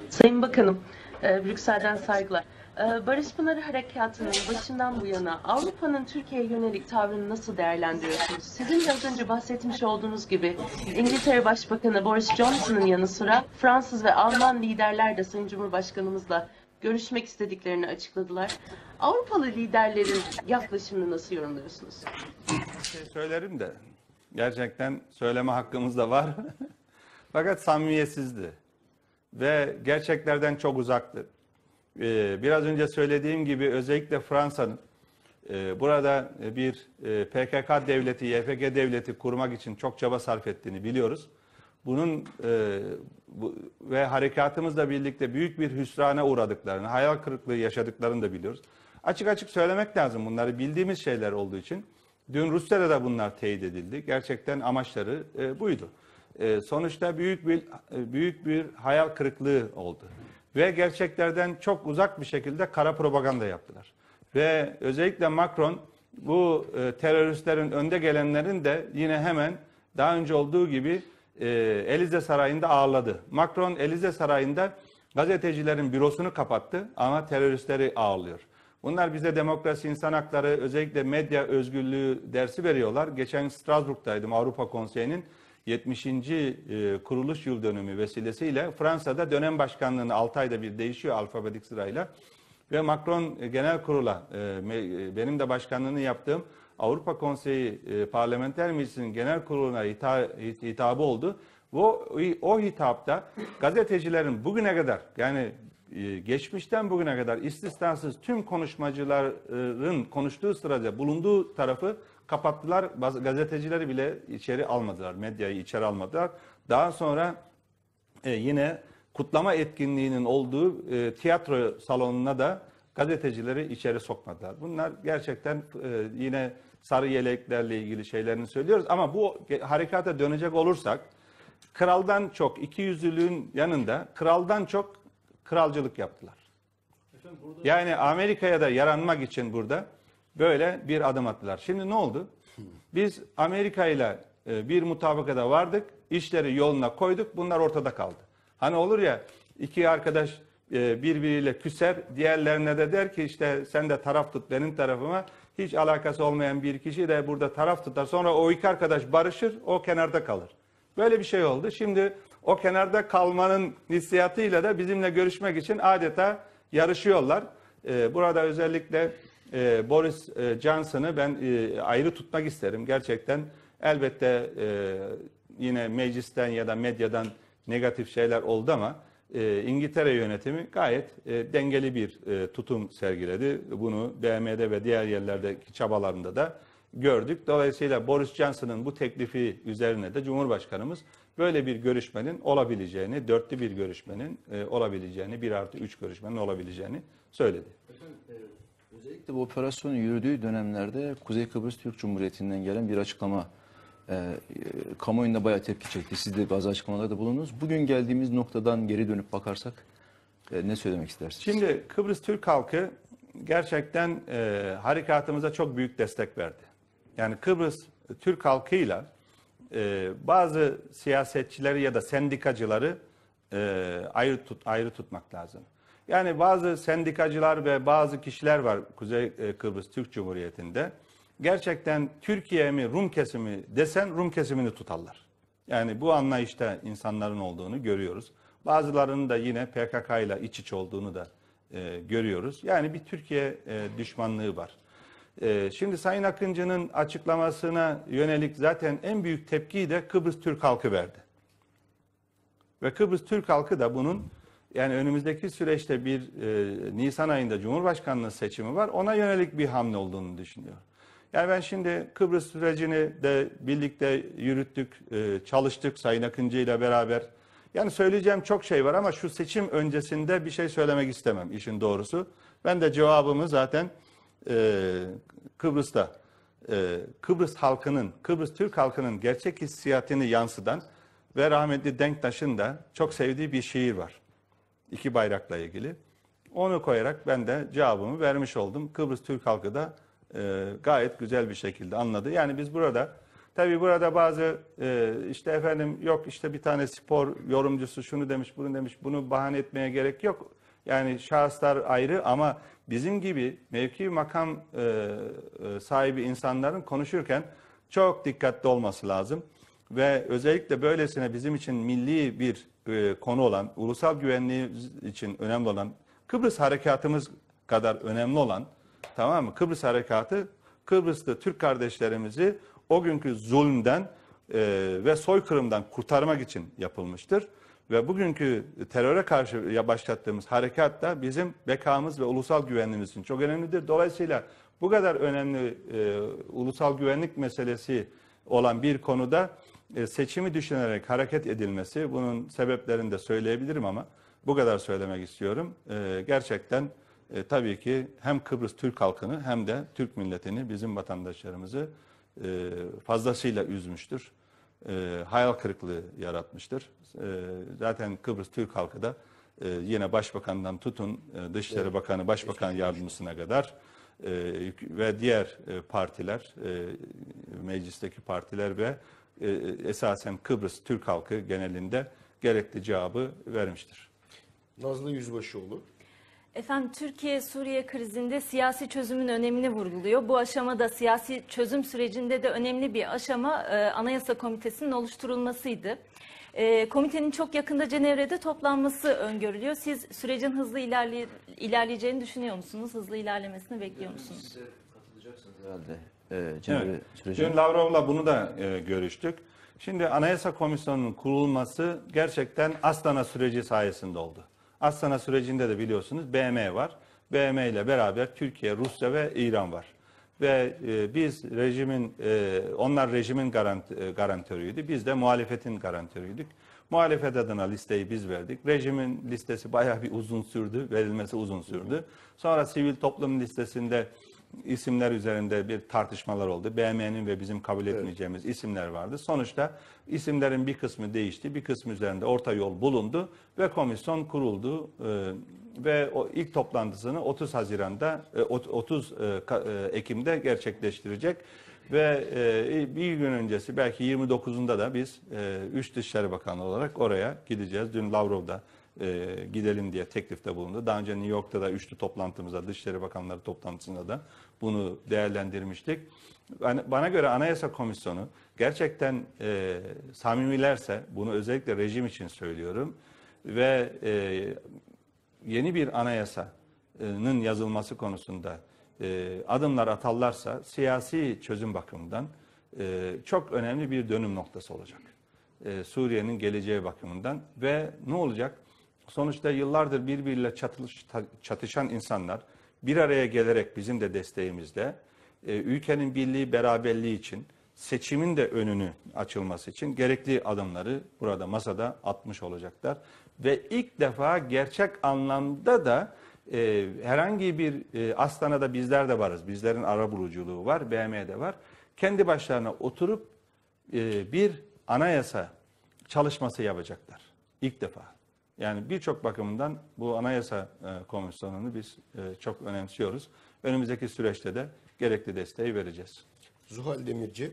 Sayın Bakanım, e, Brüksel'den saygılar. Ee, Barış Pınarı Harekatı'nın başından bu yana Avrupa'nın Türkiye'ye yönelik tavrını nasıl değerlendiriyorsunuz? Sizin de az önce bahsetmiş olduğunuz gibi İngiltere Başbakanı Boris Johnson'ın yanı sıra Fransız ve Alman liderler de Sayın Cumhurbaşkanımızla görüşmek istediklerini açıkladılar. Avrupalı liderlerin yaklaşımını nasıl yorumluyorsunuz? Bir şey söylerim de gerçekten söyleme hakkımız da var. Fakat samimiyetsizdi ve gerçeklerden çok uzaktı. Ee, biraz önce söylediğim gibi özellikle Fransa'nın e, burada e, bir e, PKK devleti, YPG devleti kurmak için çok çaba sarf ettiğini biliyoruz. Bunun ve harekatımızla birlikte büyük bir hüsrana uğradıklarını, hayal kırıklığı yaşadıklarını da biliyoruz. Açık açık söylemek lazım bunları bildiğimiz şeyler olduğu için. Dün Rusya'da da bunlar teyit edildi. Gerçekten amaçları buydu. sonuçta büyük bir büyük bir hayal kırıklığı oldu ve gerçeklerden çok uzak bir şekilde kara propaganda yaptılar. Ve özellikle Macron bu e, teröristlerin önde gelenlerin de yine hemen daha önce olduğu gibi e, Elize Sarayı'nda ağırladı. Macron Elize Sarayı'nda gazetecilerin bürosunu kapattı ama teröristleri ağırlıyor. Bunlar bize demokrasi, insan hakları, özellikle medya özgürlüğü dersi veriyorlar. Geçen Strasbourg'daydım Avrupa Konseyi'nin. 70. E, kuruluş yıl dönümü vesilesiyle Fransa'da dönem başkanlığını 6 ayda bir değişiyor alfabetik sırayla. Ve Macron Genel Kurula e, e, benim de başkanlığını yaptığım Avrupa Konseyi Parlamenter Meclisi'nin Genel Kurulu'na hitabı oldu. O, o hitapta gazetecilerin bugüne kadar yani geçmişten bugüne kadar istisnasız tüm konuşmacıların konuştuğu sırada bulunduğu tarafı kapattılar. Bazı gazetecileri bile içeri almadılar. Medyayı içeri almadılar. Daha sonra e, yine kutlama etkinliğinin olduğu e, tiyatro salonuna da gazetecileri içeri sokmadılar. Bunlar gerçekten e, yine sarı yeleklerle ilgili şeylerini söylüyoruz. Ama bu harekata dönecek olursak kraldan çok iki yüzlülüğün yanında kraldan çok kralcılık yaptılar. Efendim, burada... Yani Amerika'ya da yaranmak için burada böyle bir adım attılar. Şimdi ne oldu? Biz Amerika ile e, bir mutabakada vardık. işleri yoluna koyduk. Bunlar ortada kaldı. Hani olur ya iki arkadaş e, birbiriyle küser. Diğerlerine de der ki işte sen de taraf tut benim tarafıma. Hiç alakası olmayan bir kişi de burada taraf tutar. Sonra o iki arkadaş barışır. O kenarda kalır. Böyle bir şey oldu. Şimdi o kenarda kalmanın hissiyatıyla da bizimle görüşmek için adeta yarışıyorlar. E, burada özellikle ee, Boris e, Johnson'ı ben e, ayrı tutmak isterim. Gerçekten elbette e, yine meclisten ya da medyadan negatif şeyler oldu ama e, İngiltere yönetimi gayet dengeli bir tutum sergiledi. Bunu BM'de ve diğer yerlerdeki çabalarında da gördük. Dolayısıyla Boris Johnson'ın bu teklifi üzerine de Cumhurbaşkanımız böyle bir görüşmenin olabileceğini, dörtlü bir görüşmenin olabileceğini, bir artı üç görüşmenin olabileceğini söyledi. Efendim, e, Özellikle bu operasyonun yürüdüğü dönemlerde Kuzey Kıbrıs Türk Cumhuriyeti'nden gelen bir açıklama e, e, kamuoyunda bayağı tepki çekti. Siz de bazı açıklamalarda bulundunuz. Bugün geldiğimiz noktadan geri dönüp bakarsak e, ne söylemek istersiniz? Şimdi Kıbrıs Türk halkı gerçekten e, harekatımıza çok büyük destek verdi. Yani Kıbrıs Türk halkıyla e, bazı siyasetçileri ya da sendikacıları e, ayrı, tut, ayrı tutmak lazım. Yani bazı sendikacılar ve bazı kişiler var Kuzey e, Kıbrıs Türk Cumhuriyeti'nde. Gerçekten Türkiye mi Rum kesimi desen Rum kesimini tutarlar. Yani bu anlayışta insanların olduğunu görüyoruz. Bazılarının da yine PKK ile iç iç olduğunu da e, görüyoruz. Yani bir Türkiye e, düşmanlığı var. E, şimdi Sayın Akıncı'nın açıklamasına yönelik zaten en büyük tepkiyi de Kıbrıs Türk halkı verdi. Ve Kıbrıs Türk halkı da bunun yani önümüzdeki süreçte bir e, Nisan ayında Cumhurbaşkanlığı seçimi var. Ona yönelik bir hamle olduğunu düşünüyor. Yani ben şimdi Kıbrıs sürecini de birlikte yürüttük, e, çalıştık Sayın Akıncı ile beraber. Yani söyleyeceğim çok şey var ama şu seçim öncesinde bir şey söylemek istemem işin doğrusu. Ben de cevabımı zaten e, Kıbrıs'ta, e, Kıbrıs halkının, Kıbrıs Türk halkının gerçek hissiyatını yansıdan ve rahmetli Denktaş'ın da çok sevdiği bir şiir var iki bayrakla ilgili. Onu koyarak ben de cevabımı vermiş oldum. Kıbrıs Türk halkı da e, gayet güzel bir şekilde anladı. Yani biz burada tabii burada bazı e, işte efendim yok işte bir tane spor yorumcusu şunu demiş bunu demiş bunu bahane etmeye gerek yok. Yani şahıslar ayrı ama bizim gibi mevki makam e, e sahibi insanların konuşurken çok dikkatli olması lazım ve özellikle böylesine bizim için milli bir e, konu olan, ulusal güvenliğimiz için önemli olan, Kıbrıs harekatımız kadar önemli olan, tamam mı? Kıbrıs harekatı, Kıbrıs'ta Türk kardeşlerimizi o günkü zulmden e, ve soykırımdan kurtarmak için yapılmıştır. Ve bugünkü teröre karşı başlattığımız harekat da bizim bekamız ve ulusal güvenliğimiz için çok önemlidir. Dolayısıyla bu kadar önemli e, ulusal güvenlik meselesi olan bir konuda e, seçimi düşünerek hareket edilmesi, bunun sebeplerini de söyleyebilirim ama bu kadar söylemek istiyorum. E, gerçekten e, tabii ki hem Kıbrıs Türk halkını hem de Türk milletini, bizim vatandaşlarımızı fazlasıyla üzmüştür. hayal kırıklığı yaratmıştır. zaten Kıbrıs Türk halkı da yine başbakandan tutun, Dışişleri evet. Bakanı, Başbakan Yardımcısına kadar ve diğer partiler, meclisteki partiler ve e, esasen Kıbrıs Türk halkı genelinde gerekli cevabı vermiştir. Nazlı Yüzbaşıoğlu. Efendim Türkiye-Suriye krizinde siyasi çözümün önemini vurguluyor. Bu aşamada siyasi çözüm sürecinde de önemli bir aşama e, Anayasa Komitesi'nin oluşturulmasıydı. E, komitenin çok yakında Cenevre'de toplanması öngörülüyor. Siz sürecin hızlı ilerley ilerleyeceğini düşünüyor musunuz? Hızlı ilerlemesini bekliyor musunuz? Siz katılacaksınız herhalde. Cimri ee, evet. Dün Lavrov'la bunu da e, görüştük. Şimdi Anayasa Komisyonu'nun kurulması gerçekten Astana süreci sayesinde oldu. Astana sürecinde de biliyorsunuz BM var. BM ile beraber Türkiye, Rusya ve İran var. Ve e, biz rejimin, e, onlar rejimin garant, e, garantörüydü. Biz de muhalefetin garantörüydük. Muhalefet adına listeyi biz verdik. Rejimin listesi bayağı bir uzun sürdü. Verilmesi uzun sürdü. Sonra sivil toplum listesinde isimler üzerinde bir tartışmalar oldu. BM'nin ve bizim kabul etmeyeceğimiz evet. isimler vardı. Sonuçta isimlerin bir kısmı değişti, bir kısmı üzerinde orta yol bulundu ve komisyon kuruldu e, ve o ilk toplantısını 30 Haziran'da 30 e, e, Ekim'de gerçekleştirecek. Ve bir gün öncesi belki 29'unda da biz e, üç Dışişleri Bakanı olarak oraya gideceğiz. Dün Lavrov'da e, gidelim diye teklifte bulundu. Daha önce New York'ta da üçlü toplantımızda Dışişleri Bakanları toplantısında da bunu değerlendirmiştik. Bana göre Anayasa Komisyonu gerçekten e, samimilerse, bunu özellikle rejim için söylüyorum ve e, yeni bir anayasanın yazılması konusunda e, adımlar atarlarsa siyasi çözüm bakımından e, çok önemli bir dönüm noktası olacak. E, Suriye'nin geleceği bakımından ve ne olacak? Sonuçta yıllardır birbiriyle çatış, çatışan insanlar, bir araya gelerek bizim de desteğimizle e, ülkenin birliği beraberliği için seçimin de önünü açılması için gerekli adımları burada masada atmış olacaklar. Ve ilk defa gerçek anlamda da e, herhangi bir e, aslana bizler de varız. Bizlerin ara buluculuğu var, BM'de var. Kendi başlarına oturup e, bir anayasa çalışması yapacaklar. İlk defa. Yani birçok bakımından bu anayasa e, komisyonunu biz e, çok önemsiyoruz. Önümüzdeki süreçte de gerekli desteği vereceğiz. Zuhal Demirci,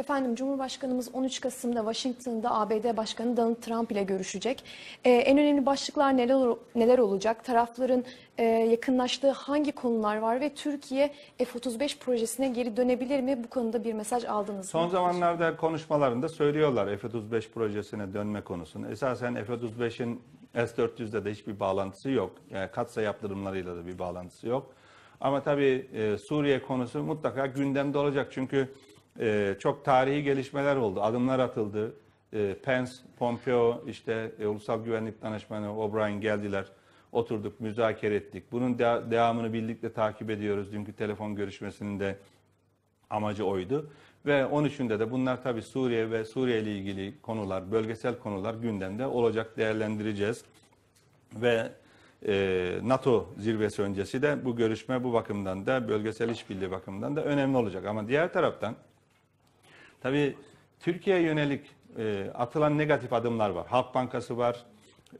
Efendim Cumhurbaşkanımız 13 Kasım'da Washington'da ABD Başkanı Donald Trump ile görüşecek. Ee, en önemli başlıklar neler neler olacak? Tarafların e, yakınlaştığı hangi konular var ve Türkiye F-35 projesine geri dönebilir mi? Bu konuda bir mesaj aldınız mı? Son zamanlarda konuşmalarında söylüyorlar F-35 projesine dönme konusunu. Esasen F-35'in S-400'de de hiçbir bağlantısı yok. Yani e, katsa yaptırımlarıyla da bir bağlantısı yok. Ama tabii e, Suriye konusu mutlaka gündemde olacak. Çünkü e, çok tarihi gelişmeler oldu. Adımlar atıldı. E, Pence, Pompeo, işte e, Ulusal Güvenlik Danışmanı O'Brien geldiler. Oturduk, müzakere ettik. Bunun de devamını birlikte takip ediyoruz. Dünkü telefon görüşmesinin de amacı oydu. Ve 13'ünde de bunlar tabii Suriye ve Suriye ile ilgili konular, bölgesel konular gündemde olacak değerlendireceğiz. Ve e, NATO zirvesi öncesi de bu görüşme bu bakımdan da bölgesel işbirliği bakımından da önemli olacak. Ama diğer taraftan Tabii Türkiye'ye yönelik e, atılan negatif adımlar var. Halk Bankası var.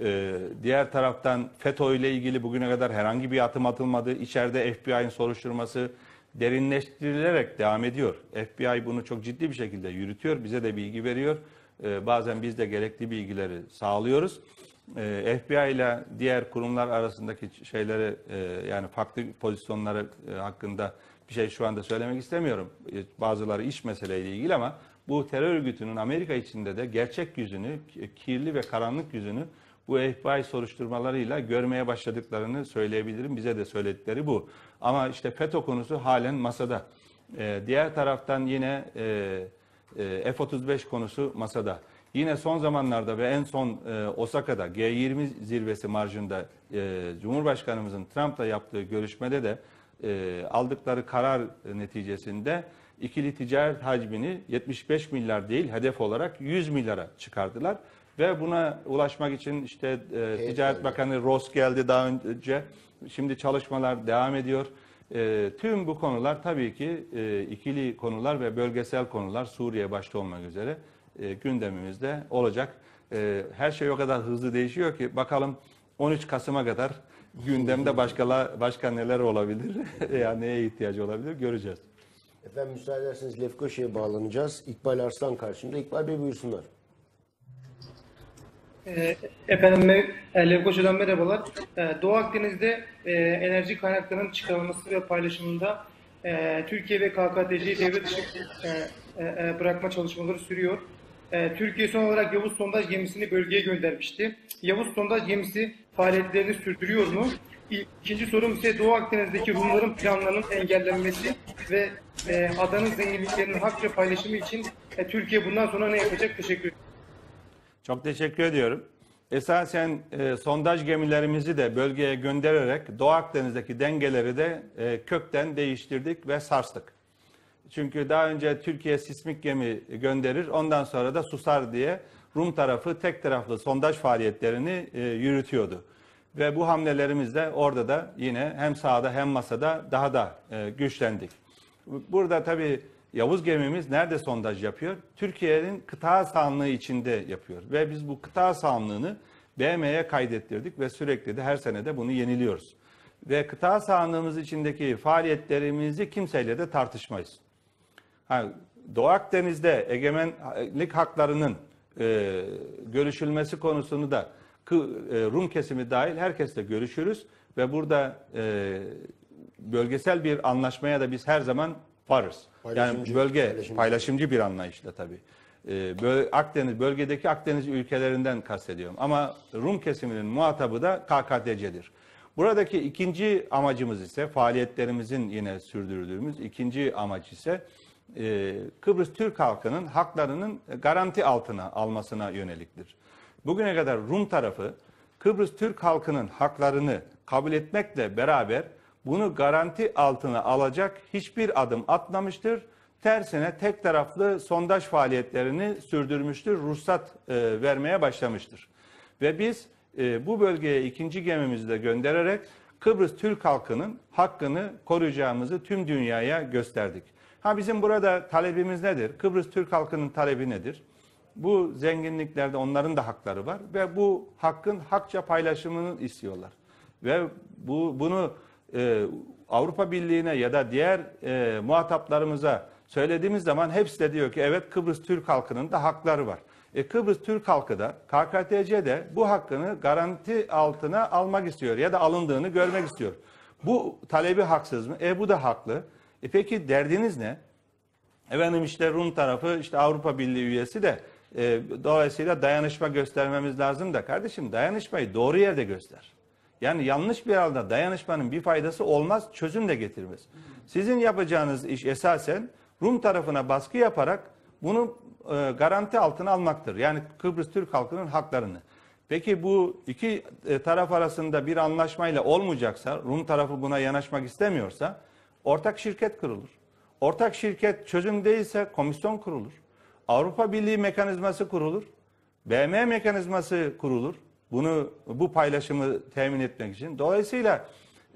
E, diğer taraftan FETÖ ile ilgili bugüne kadar herhangi bir atım atılmadı. İçeride FBI'nin soruşturması derinleştirilerek devam ediyor. FBI bunu çok ciddi bir şekilde yürütüyor. Bize de bilgi veriyor. E, bazen biz de gerekli bilgileri sağlıyoruz. E, FBI ile diğer kurumlar arasındaki şeyleri e, yani farklı pozisyonları e, hakkında bir şey şu anda söylemek istemiyorum. E, bazıları iş meseleyle ilgili ama bu terör örgütünün Amerika içinde de gerçek yüzünü, kirli ve karanlık yüzünü bu FBI soruşturmalarıyla görmeye başladıklarını söyleyebilirim. Bize de söyledikleri bu. Ama işte FETÖ konusu halen masada. Ee, diğer taraftan yine e, e F-35 konusu masada. Yine son zamanlarda ve en son e, Osaka'da G20 zirvesi marjında e, Cumhurbaşkanımızın Trump'la yaptığı görüşmede de e, aldıkları karar neticesinde ikili ticaret hacmini 75 milyar değil hedef olarak 100 milyara çıkardılar. Ve buna ulaşmak için işte e, Ticaret Bakanı Ross geldi daha önce. Şimdi çalışmalar devam ediyor. E, tüm bu konular tabii ki e, ikili konular ve bölgesel konular Suriye başta olmak üzere e, gündemimizde olacak. E, her şey o kadar hızlı değişiyor ki bakalım 13 Kasım'a kadar Gündemde başkala, başka neler olabilir? yani neye ihtiyacı olabilir? Göreceğiz. Efendim müsaade ederseniz Lefkoşa'ya bağlanacağız. İkbal Arslan karşımda. İkbal Bey buyursunlar. Ee, efendim e, Lefkoşa'dan merhabalar. Ee, Doğu Akdeniz'de e, enerji kaynaklarının çıkarılması ve paylaşımında e, Türkiye ve KKTC'yi devre dışı bırakma çalışmaları sürüyor. Türkiye son olarak Yavuz sondaj gemisini bölgeye göndermişti. Yavuz sondaj gemisi faaliyetlerini sürdürüyor mu? İkinci sorum ise Doğu Akdeniz'deki Rumların planlarının engellenmesi ve e, adanın zenginliklerinin hakça paylaşımı için e, Türkiye bundan sonra ne yapacak? Teşekkür ederim. Çok teşekkür ediyorum. Esasen e, sondaj gemilerimizi de bölgeye göndererek Doğu Akdeniz'deki dengeleri de e, kökten değiştirdik ve sarstık. Çünkü daha önce Türkiye sismik gemi gönderir, ondan sonra da susar diye Rum tarafı tek taraflı sondaj faaliyetlerini e, yürütüyordu. Ve bu hamlelerimizle orada da yine hem sahada hem masada daha da e, güçlendik. Burada tabii Yavuz gemimiz nerede sondaj yapıyor? Türkiye'nin kıta sahanlığı içinde yapıyor. Ve biz bu kıta sahanlığını BM'ye kaydettirdik ve sürekli de her sene de bunu yeniliyoruz. Ve kıta sahanlığımız içindeki faaliyetlerimizi kimseyle de tartışmayız. Ha, Doğu Akdeniz'de egemenlik haklarının e, görüşülmesi konusunu da e, Rum kesimi dahil herkesle görüşürüz ve burada e, bölgesel bir anlaşmaya da biz her zaman varız. yani bölge paylaşımcı, paylaşımcı bir anlayışla tabii. E, böl Akdeniz bölgedeki Akdeniz ülkelerinden kastediyorum ama Rum kesiminin muhatabı da KKTC'dir. Buradaki ikinci amacımız ise faaliyetlerimizin yine sürdürdüğümüz ikinci amaç ise ee, Kıbrıs Türk halkının haklarının garanti altına almasına yöneliktir. Bugüne kadar Rum tarafı Kıbrıs Türk halkının haklarını kabul etmekle beraber bunu garanti altına alacak hiçbir adım atmamıştır. Tersine tek taraflı sondaj faaliyetlerini sürdürmüştür, ruhsat e, vermeye başlamıştır. Ve biz e, bu bölgeye ikinci gemimizi de göndererek Kıbrıs Türk halkının hakkını koruyacağımızı tüm dünyaya gösterdik. Ha bizim burada talebimiz nedir? Kıbrıs Türk halkının talebi nedir? Bu zenginliklerde onların da hakları var ve bu hakkın hakça paylaşımını istiyorlar. Ve bu bunu e, Avrupa Birliği'ne ya da diğer e, muhataplarımıza söylediğimiz zaman hepsi de diyor ki evet Kıbrıs Türk halkının da hakları var. E, Kıbrıs Türk halkı da KKTC'de bu hakkını garanti altına almak istiyor ya da alındığını görmek istiyor. Bu talebi haksız mı? E bu da haklı. E peki derdiniz ne? Efendim işte Rum tarafı işte Avrupa Birliği üyesi de e, dolayısıyla dayanışma göstermemiz lazım da kardeşim dayanışmayı doğru yerde göster. Yani yanlış bir alanda dayanışmanın bir faydası olmaz, çözüm de getirmez. Sizin yapacağınız iş esasen Rum tarafına baskı yaparak bunu e, garanti altına almaktır. Yani Kıbrıs Türk halkının haklarını. Peki bu iki e, taraf arasında bir anlaşmayla olmayacaksa, Rum tarafı buna yanaşmak istemiyorsa, ortak şirket kurulur. Ortak şirket çözüm değilse komisyon kurulur. Avrupa Birliği mekanizması kurulur. BM mekanizması kurulur. Bunu bu paylaşımı temin etmek için. Dolayısıyla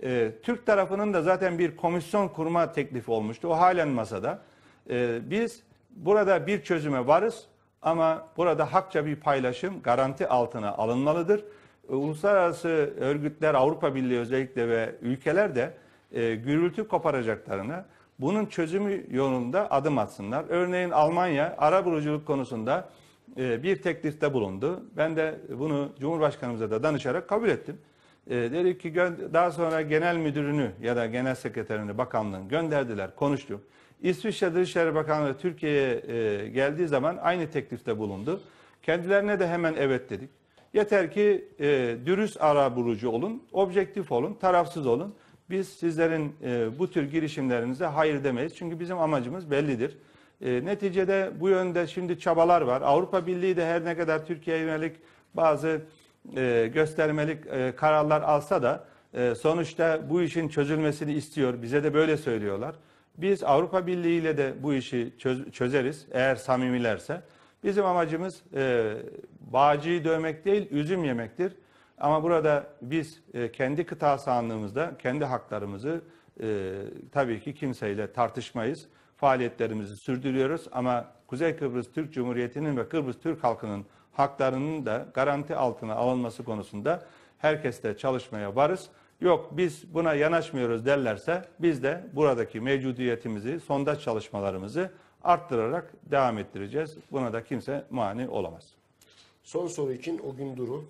e, Türk tarafının da zaten bir komisyon kurma teklifi olmuştu. O halen masada. E, biz burada bir çözüme varız ama burada hakça bir paylaşım garanti altına alınmalıdır. E, uluslararası örgütler, Avrupa Birliği özellikle ve ülkeler de e, gürültü koparacaklarını, bunun çözümü yolunda adım atsınlar. Örneğin Almanya ara buluculuk konusunda e, bir teklifte bulundu. Ben de bunu Cumhurbaşkanımıza da danışarak kabul ettim. E, dedi ki daha sonra genel müdürünü ya da genel sekreterini bakanlığın gönderdiler, Konuştum. İsviçre Dışişleri Bakanlığı Türkiye'ye e, geldiği zaman aynı teklifte bulundu. Kendilerine de hemen evet dedik. Yeter ki e, dürüst ara bulucu olun, objektif olun, tarafsız olun. Biz sizlerin e, bu tür girişimlerinize hayır demeyiz. Çünkü bizim amacımız bellidir. E, neticede bu yönde şimdi çabalar var. Avrupa Birliği de her ne kadar Türkiye'ye yönelik bazı e, göstermelik e, kararlar alsa da e, sonuçta bu işin çözülmesini istiyor. Bize de böyle söylüyorlar. Biz Avrupa Birliği ile de bu işi çöz, çözeriz eğer samimilerse. Bizim amacımız e, bağcıyı dövmek değil, üzüm yemektir. Ama burada biz e, kendi kıta sahanlığımızda kendi haklarımızı e, tabii ki kimseyle tartışmayız. Faaliyetlerimizi sürdürüyoruz ama Kuzey Kıbrıs Türk Cumhuriyeti'nin ve Kıbrıs Türk halkının haklarının da garanti altına alınması konusunda herkeste çalışmaya varız. Yok biz buna yanaşmıyoruz derlerse biz de buradaki mevcudiyetimizi, sondaj çalışmalarımızı arttırarak devam ettireceğiz. Buna da kimse mani olamaz. Son soru için o gün duru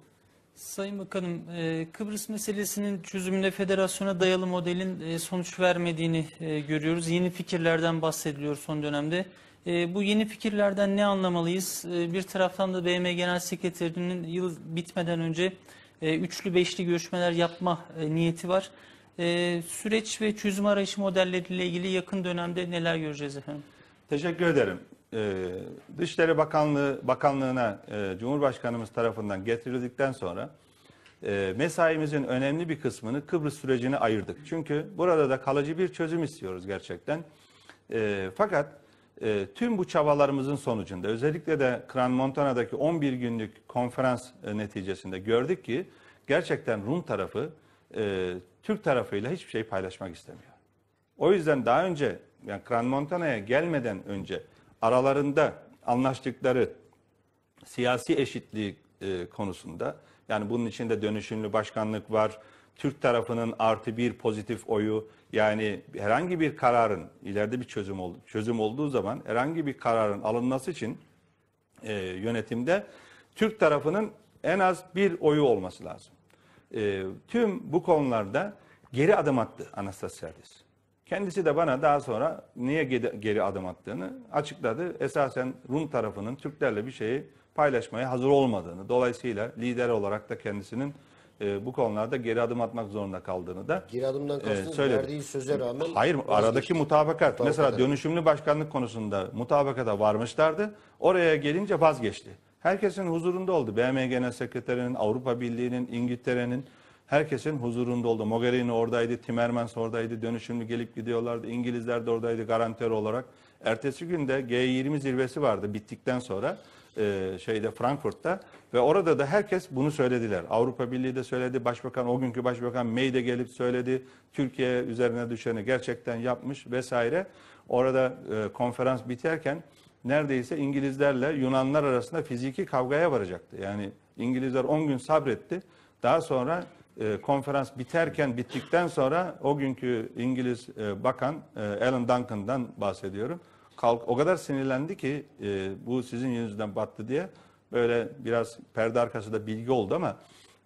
Sayın Bakanım, e, Kıbrıs meselesinin çözümünde federasyona dayalı modelin e, sonuç vermediğini e, görüyoruz. Yeni fikirlerden bahsediliyor son dönemde. Bu yeni fikirlerden ne anlamalıyız? Bir taraftan da BM Genel Sekreterinin yıl bitmeden önce üçlü beşli görüşmeler yapma niyeti var. Süreç ve çözüm arayışı modelleriyle ilgili yakın dönemde neler göreceğiz efendim? Teşekkür ederim e, Dışişleri Bakanlığı Bakanlığına e, Cumhurbaşkanımız tarafından getirildikten sonra e, mesaimizin önemli bir kısmını Kıbrıs sürecine ayırdık. Çünkü burada da kalıcı bir çözüm istiyoruz gerçekten. E, fakat e, tüm bu çabalarımızın sonucunda özellikle de Kran Montana'daki 11 günlük konferans e, neticesinde gördük ki gerçekten Rum tarafı e, Türk tarafıyla hiçbir şey paylaşmak istemiyor. O yüzden daha önce yani Kran Montana'ya gelmeden önce aralarında anlaştıkları siyasi eşitliği e, konusunda yani bunun içinde dönüşümlü başkanlık var. Türk tarafının artı bir pozitif oyu yani herhangi bir kararın ileride bir çözüm oldu, çözüm olduğu zaman herhangi bir kararın alınması için e, yönetimde Türk tarafının en az bir oyu olması lazım. E, tüm bu konularda geri adım attı Anastasiyadis. Kendisi de bana daha sonra niye geri adım attığını açıkladı. Esasen Rum tarafının Türklerle bir şeyi paylaşmaya hazır olmadığını, dolayısıyla lider olarak da kendisinin e, bu konularda geri adım atmak zorunda kaldığını da geri adımdan e, kastınız e, verdiği söze rağmen hayır aradaki mutabakat mesela dönüşümlü başkanlık konusunda mutabakata varmışlardı oraya gelince vazgeçti herkesin huzurunda oldu BM Genel Sekreterinin Avrupa Birliği'nin İngiltere'nin herkesin huzurunda oldu. Mogherini oradaydı, Timmermans oradaydı, dönüşümlü gelip gidiyorlardı. İngilizler de oradaydı garantör olarak. Ertesi günde G20 zirvesi vardı bittikten sonra e, şeyde Frankfurt'ta ve orada da herkes bunu söylediler. Avrupa Birliği de söyledi, Başbakan o günkü Başbakan May de gelip söyledi. Türkiye üzerine düşeni gerçekten yapmış vesaire. Orada e, konferans biterken neredeyse İngilizlerle Yunanlar arasında fiziki kavgaya varacaktı. Yani İngilizler 10 gün sabretti. Daha sonra e, konferans biterken bittikten sonra o günkü İngiliz e, bakan e, Alan Duncan'dan bahsediyorum. Kalk, o kadar sinirlendi ki e, bu sizin yüzünden battı diye böyle biraz perde arkası bilgi oldu ama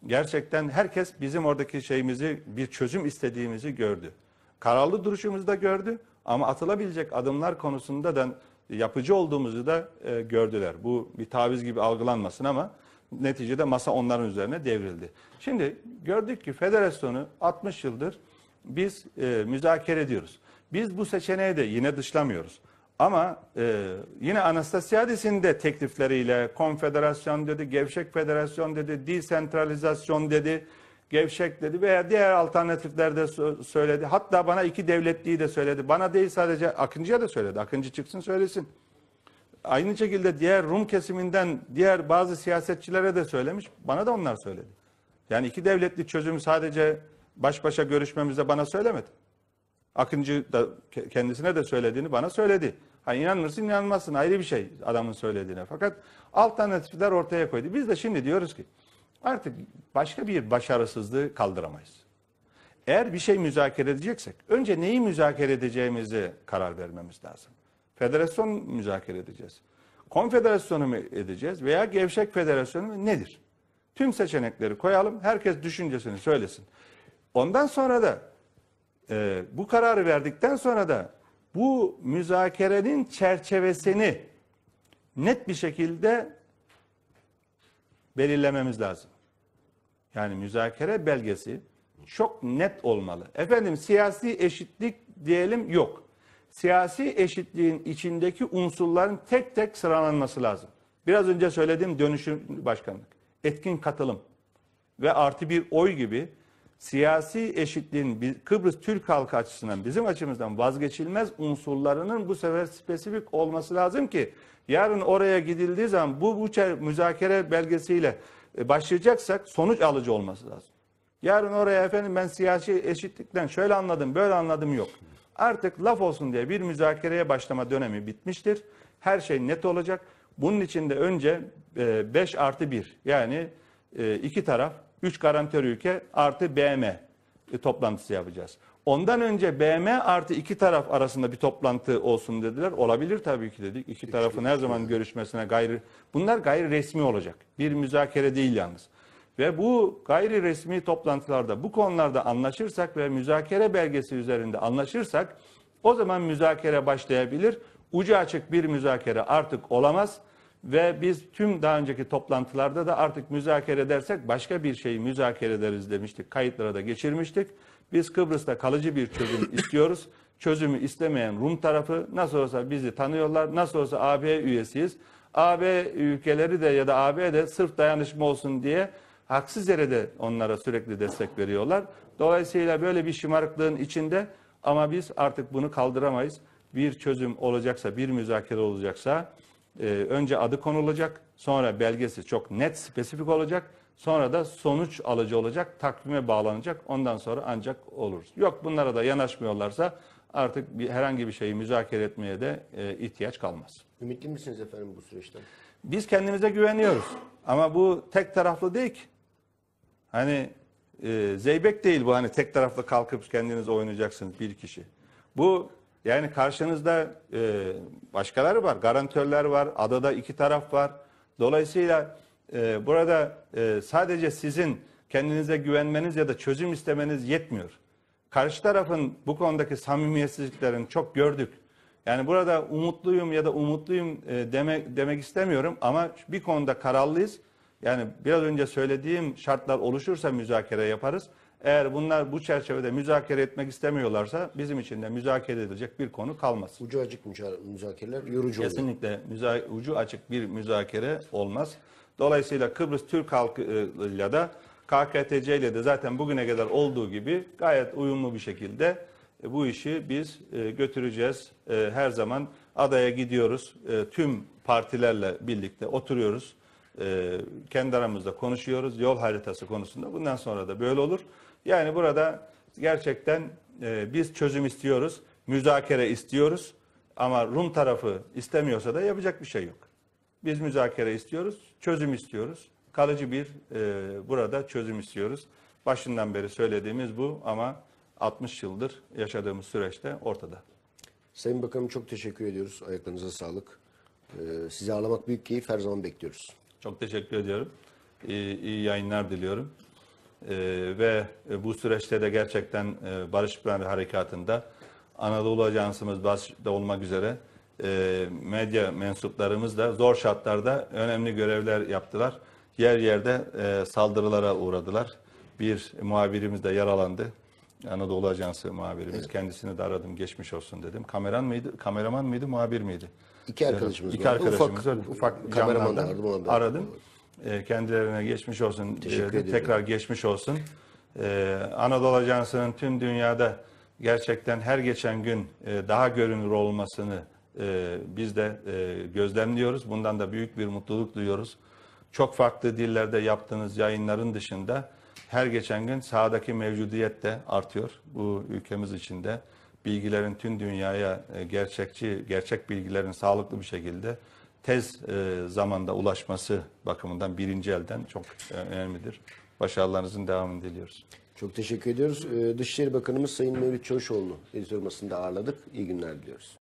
gerçekten herkes bizim oradaki şeyimizi bir çözüm istediğimizi gördü. Kararlı duruşumuzu da gördü ama atılabilecek adımlar konusunda da yapıcı olduğumuzu da e, gördüler. Bu bir taviz gibi algılanmasın ama Neticede masa onların üzerine devrildi. Şimdi gördük ki federasyonu 60 yıldır biz e, müzakere ediyoruz. Biz bu seçeneği de yine dışlamıyoruz. Ama e, yine Anastasiadis'in de teklifleriyle konfederasyon dedi, gevşek federasyon dedi, desentralizasyon dedi, gevşek dedi veya diğer alternatifler de söyledi. Hatta bana iki devletliği de söyledi. Bana değil sadece Akıncı'ya da söyledi. Akıncı çıksın söylesin. Aynı şekilde diğer Rum kesiminden diğer bazı siyasetçilere de söylemiş. Bana da onlar söyledi. Yani iki devletli çözümü sadece baş başa görüşmemizde bana söylemedi. Akıncı da kendisine de söylediğini bana söyledi. Hani inanırsın inanmazsın ayrı bir şey adamın söylediğine. Fakat alternatifler ortaya koydu. Biz de şimdi diyoruz ki artık başka bir başarısızlığı kaldıramayız. Eğer bir şey müzakere edeceksek önce neyi müzakere edeceğimizi karar vermemiz lazım. Federasyon müzakere edeceğiz. Konfederasyonu mu edeceğiz veya gevşek federasyonu mu nedir? Tüm seçenekleri koyalım. Herkes düşüncesini söylesin. Ondan sonra da e, bu kararı verdikten sonra da bu müzakerenin çerçevesini net bir şekilde belirlememiz lazım. Yani müzakere belgesi çok net olmalı. Efendim siyasi eşitlik diyelim yok siyasi eşitliğin içindeki unsurların tek tek sıralanması lazım. Biraz önce söylediğim dönüşüm başkanlık, etkin katılım ve artı bir oy gibi siyasi eşitliğin Kıbrıs Türk halkı açısından bizim açımızdan vazgeçilmez unsurlarının bu sefer spesifik olması lazım ki yarın oraya gidildiği zaman bu, bu müzakere belgesiyle e, başlayacaksak sonuç alıcı olması lazım. Yarın oraya efendim ben siyasi eşitlikten şöyle anladım böyle anladım yok. Artık laf olsun diye bir müzakereye başlama dönemi bitmiştir. Her şey net olacak. Bunun için de önce 5 e, artı 1 yani e, iki taraf 3 garantör ülke artı BM e, toplantısı yapacağız. Ondan önce BM artı iki taraf arasında bir toplantı olsun dediler. Olabilir tabii ki dedik. İki tarafın her zaman görüşmesine gayri... Bunlar gayri resmi olacak. Bir müzakere değil yalnız ve bu gayri resmi toplantılarda bu konularda anlaşırsak ve müzakere belgesi üzerinde anlaşırsak o zaman müzakere başlayabilir. Ucu açık bir müzakere artık olamaz ve biz tüm daha önceki toplantılarda da artık müzakere dersek başka bir şeyi müzakere ederiz demiştik. Kayıtlara da geçirmiştik. Biz Kıbrıs'ta kalıcı bir çözüm istiyoruz. Çözümü istemeyen Rum tarafı nasıl olsa bizi tanıyorlar. Nasıl olsa AB üyesiyiz. AB ülkeleri de ya da AB de sırf dayanışma olsun diye haksız yere de onlara sürekli destek veriyorlar. Dolayısıyla böyle bir şımarıklığın içinde ama biz artık bunu kaldıramayız. Bir çözüm olacaksa, bir müzakere olacaksa e, önce adı konulacak, sonra belgesi çok net, spesifik olacak. Sonra da sonuç alıcı olacak, takvime bağlanacak. Ondan sonra ancak oluruz. Yok bunlara da yanaşmıyorlarsa artık bir, herhangi bir şeyi müzakere etmeye de e, ihtiyaç kalmaz. Ümitli misiniz efendim bu süreçten? Biz kendimize güveniyoruz. Ama bu tek taraflı değil ki. Hani e, zeybek değil bu hani tek taraflı kalkıp kendiniz oynayacaksınız bir kişi. Bu yani karşınızda e, başkaları var, garantörler var, adada iki taraf var. Dolayısıyla e, burada e, sadece sizin kendinize güvenmeniz ya da çözüm istemeniz yetmiyor. Karşı tarafın bu konudaki samimiyetsizliklerini çok gördük. Yani burada umutluyum ya da umutluyum e, demek, demek istemiyorum ama bir konuda kararlıyız. Yani biraz önce söylediğim şartlar oluşursa müzakere yaparız. Eğer bunlar bu çerçevede müzakere etmek istemiyorlarsa bizim için de müzakere edilecek bir konu kalmaz. Ucu açık müzakereler yorucu olur. Kesinlikle müza ucu açık bir müzakere olmaz. Dolayısıyla Kıbrıs Türk halkıyla da KKTC ile de zaten bugüne kadar olduğu gibi gayet uyumlu bir şekilde e, bu işi biz e, götüreceğiz. E, her zaman adaya gidiyoruz. Tüm partilerle birlikte oturuyoruz e, kendi aramızda konuşuyoruz. Yol haritası konusunda bundan sonra da böyle olur. Yani burada gerçekten e, biz çözüm istiyoruz, müzakere istiyoruz ama Rum tarafı istemiyorsa da yapacak bir şey yok. Biz müzakere istiyoruz, çözüm istiyoruz. Kalıcı bir e, burada çözüm istiyoruz. Başından beri söylediğimiz bu ama 60 yıldır yaşadığımız süreçte ortada. Sayın Bakanım çok teşekkür ediyoruz. Ayaklarınıza sağlık. Ee, sizi ağırlamak büyük keyif. Her zaman bekliyoruz. Çok teşekkür ediyorum. İyi, iyi yayınlar diliyorum. Ee, e, ve bu süreçte de gerçekten e, Barış Pınar Harekatı'nda Anadolu Ajansımız başta olmak üzere e, medya mensuplarımız da zor şartlarda önemli görevler yaptılar. Yer yerde e, saldırılara uğradılar. Bir muhabirimiz de yaralandı. Anadolu Ajansı muhabirimiz. Evet. Kendisini de aradım geçmiş olsun dedim. Kameran mıydı, kameraman mıydı, muhabir miydi? İki arkadaşımız İki vardı. arkadaşımız ufak, vardı. ufak kameramanlardan camlardan aradım. E, ee, kendilerine geçmiş olsun. E, Teşekkür e, tekrar geçmiş olsun. E, Anadolu Ajansı'nın tüm dünyada gerçekten her geçen gün e, daha görünür olmasını e, biz de e, gözlemliyoruz. Bundan da büyük bir mutluluk duyuyoruz. Çok farklı dillerde yaptığınız yayınların dışında her geçen gün sahadaki mevcudiyet de artıyor bu ülkemiz içinde bilgilerin tüm dünyaya e, gerçekçi, gerçek bilgilerin sağlıklı bir şekilde tez e, zamanda ulaşması bakımından birinci elden çok e, önemlidir. Başarılarınızın devamını diliyoruz. Çok teşekkür ediyoruz. Dışişleri Bakanımız Sayın Mevlüt Çavuşoğlu'nu editör masasında ağırladık. İyi günler diliyoruz.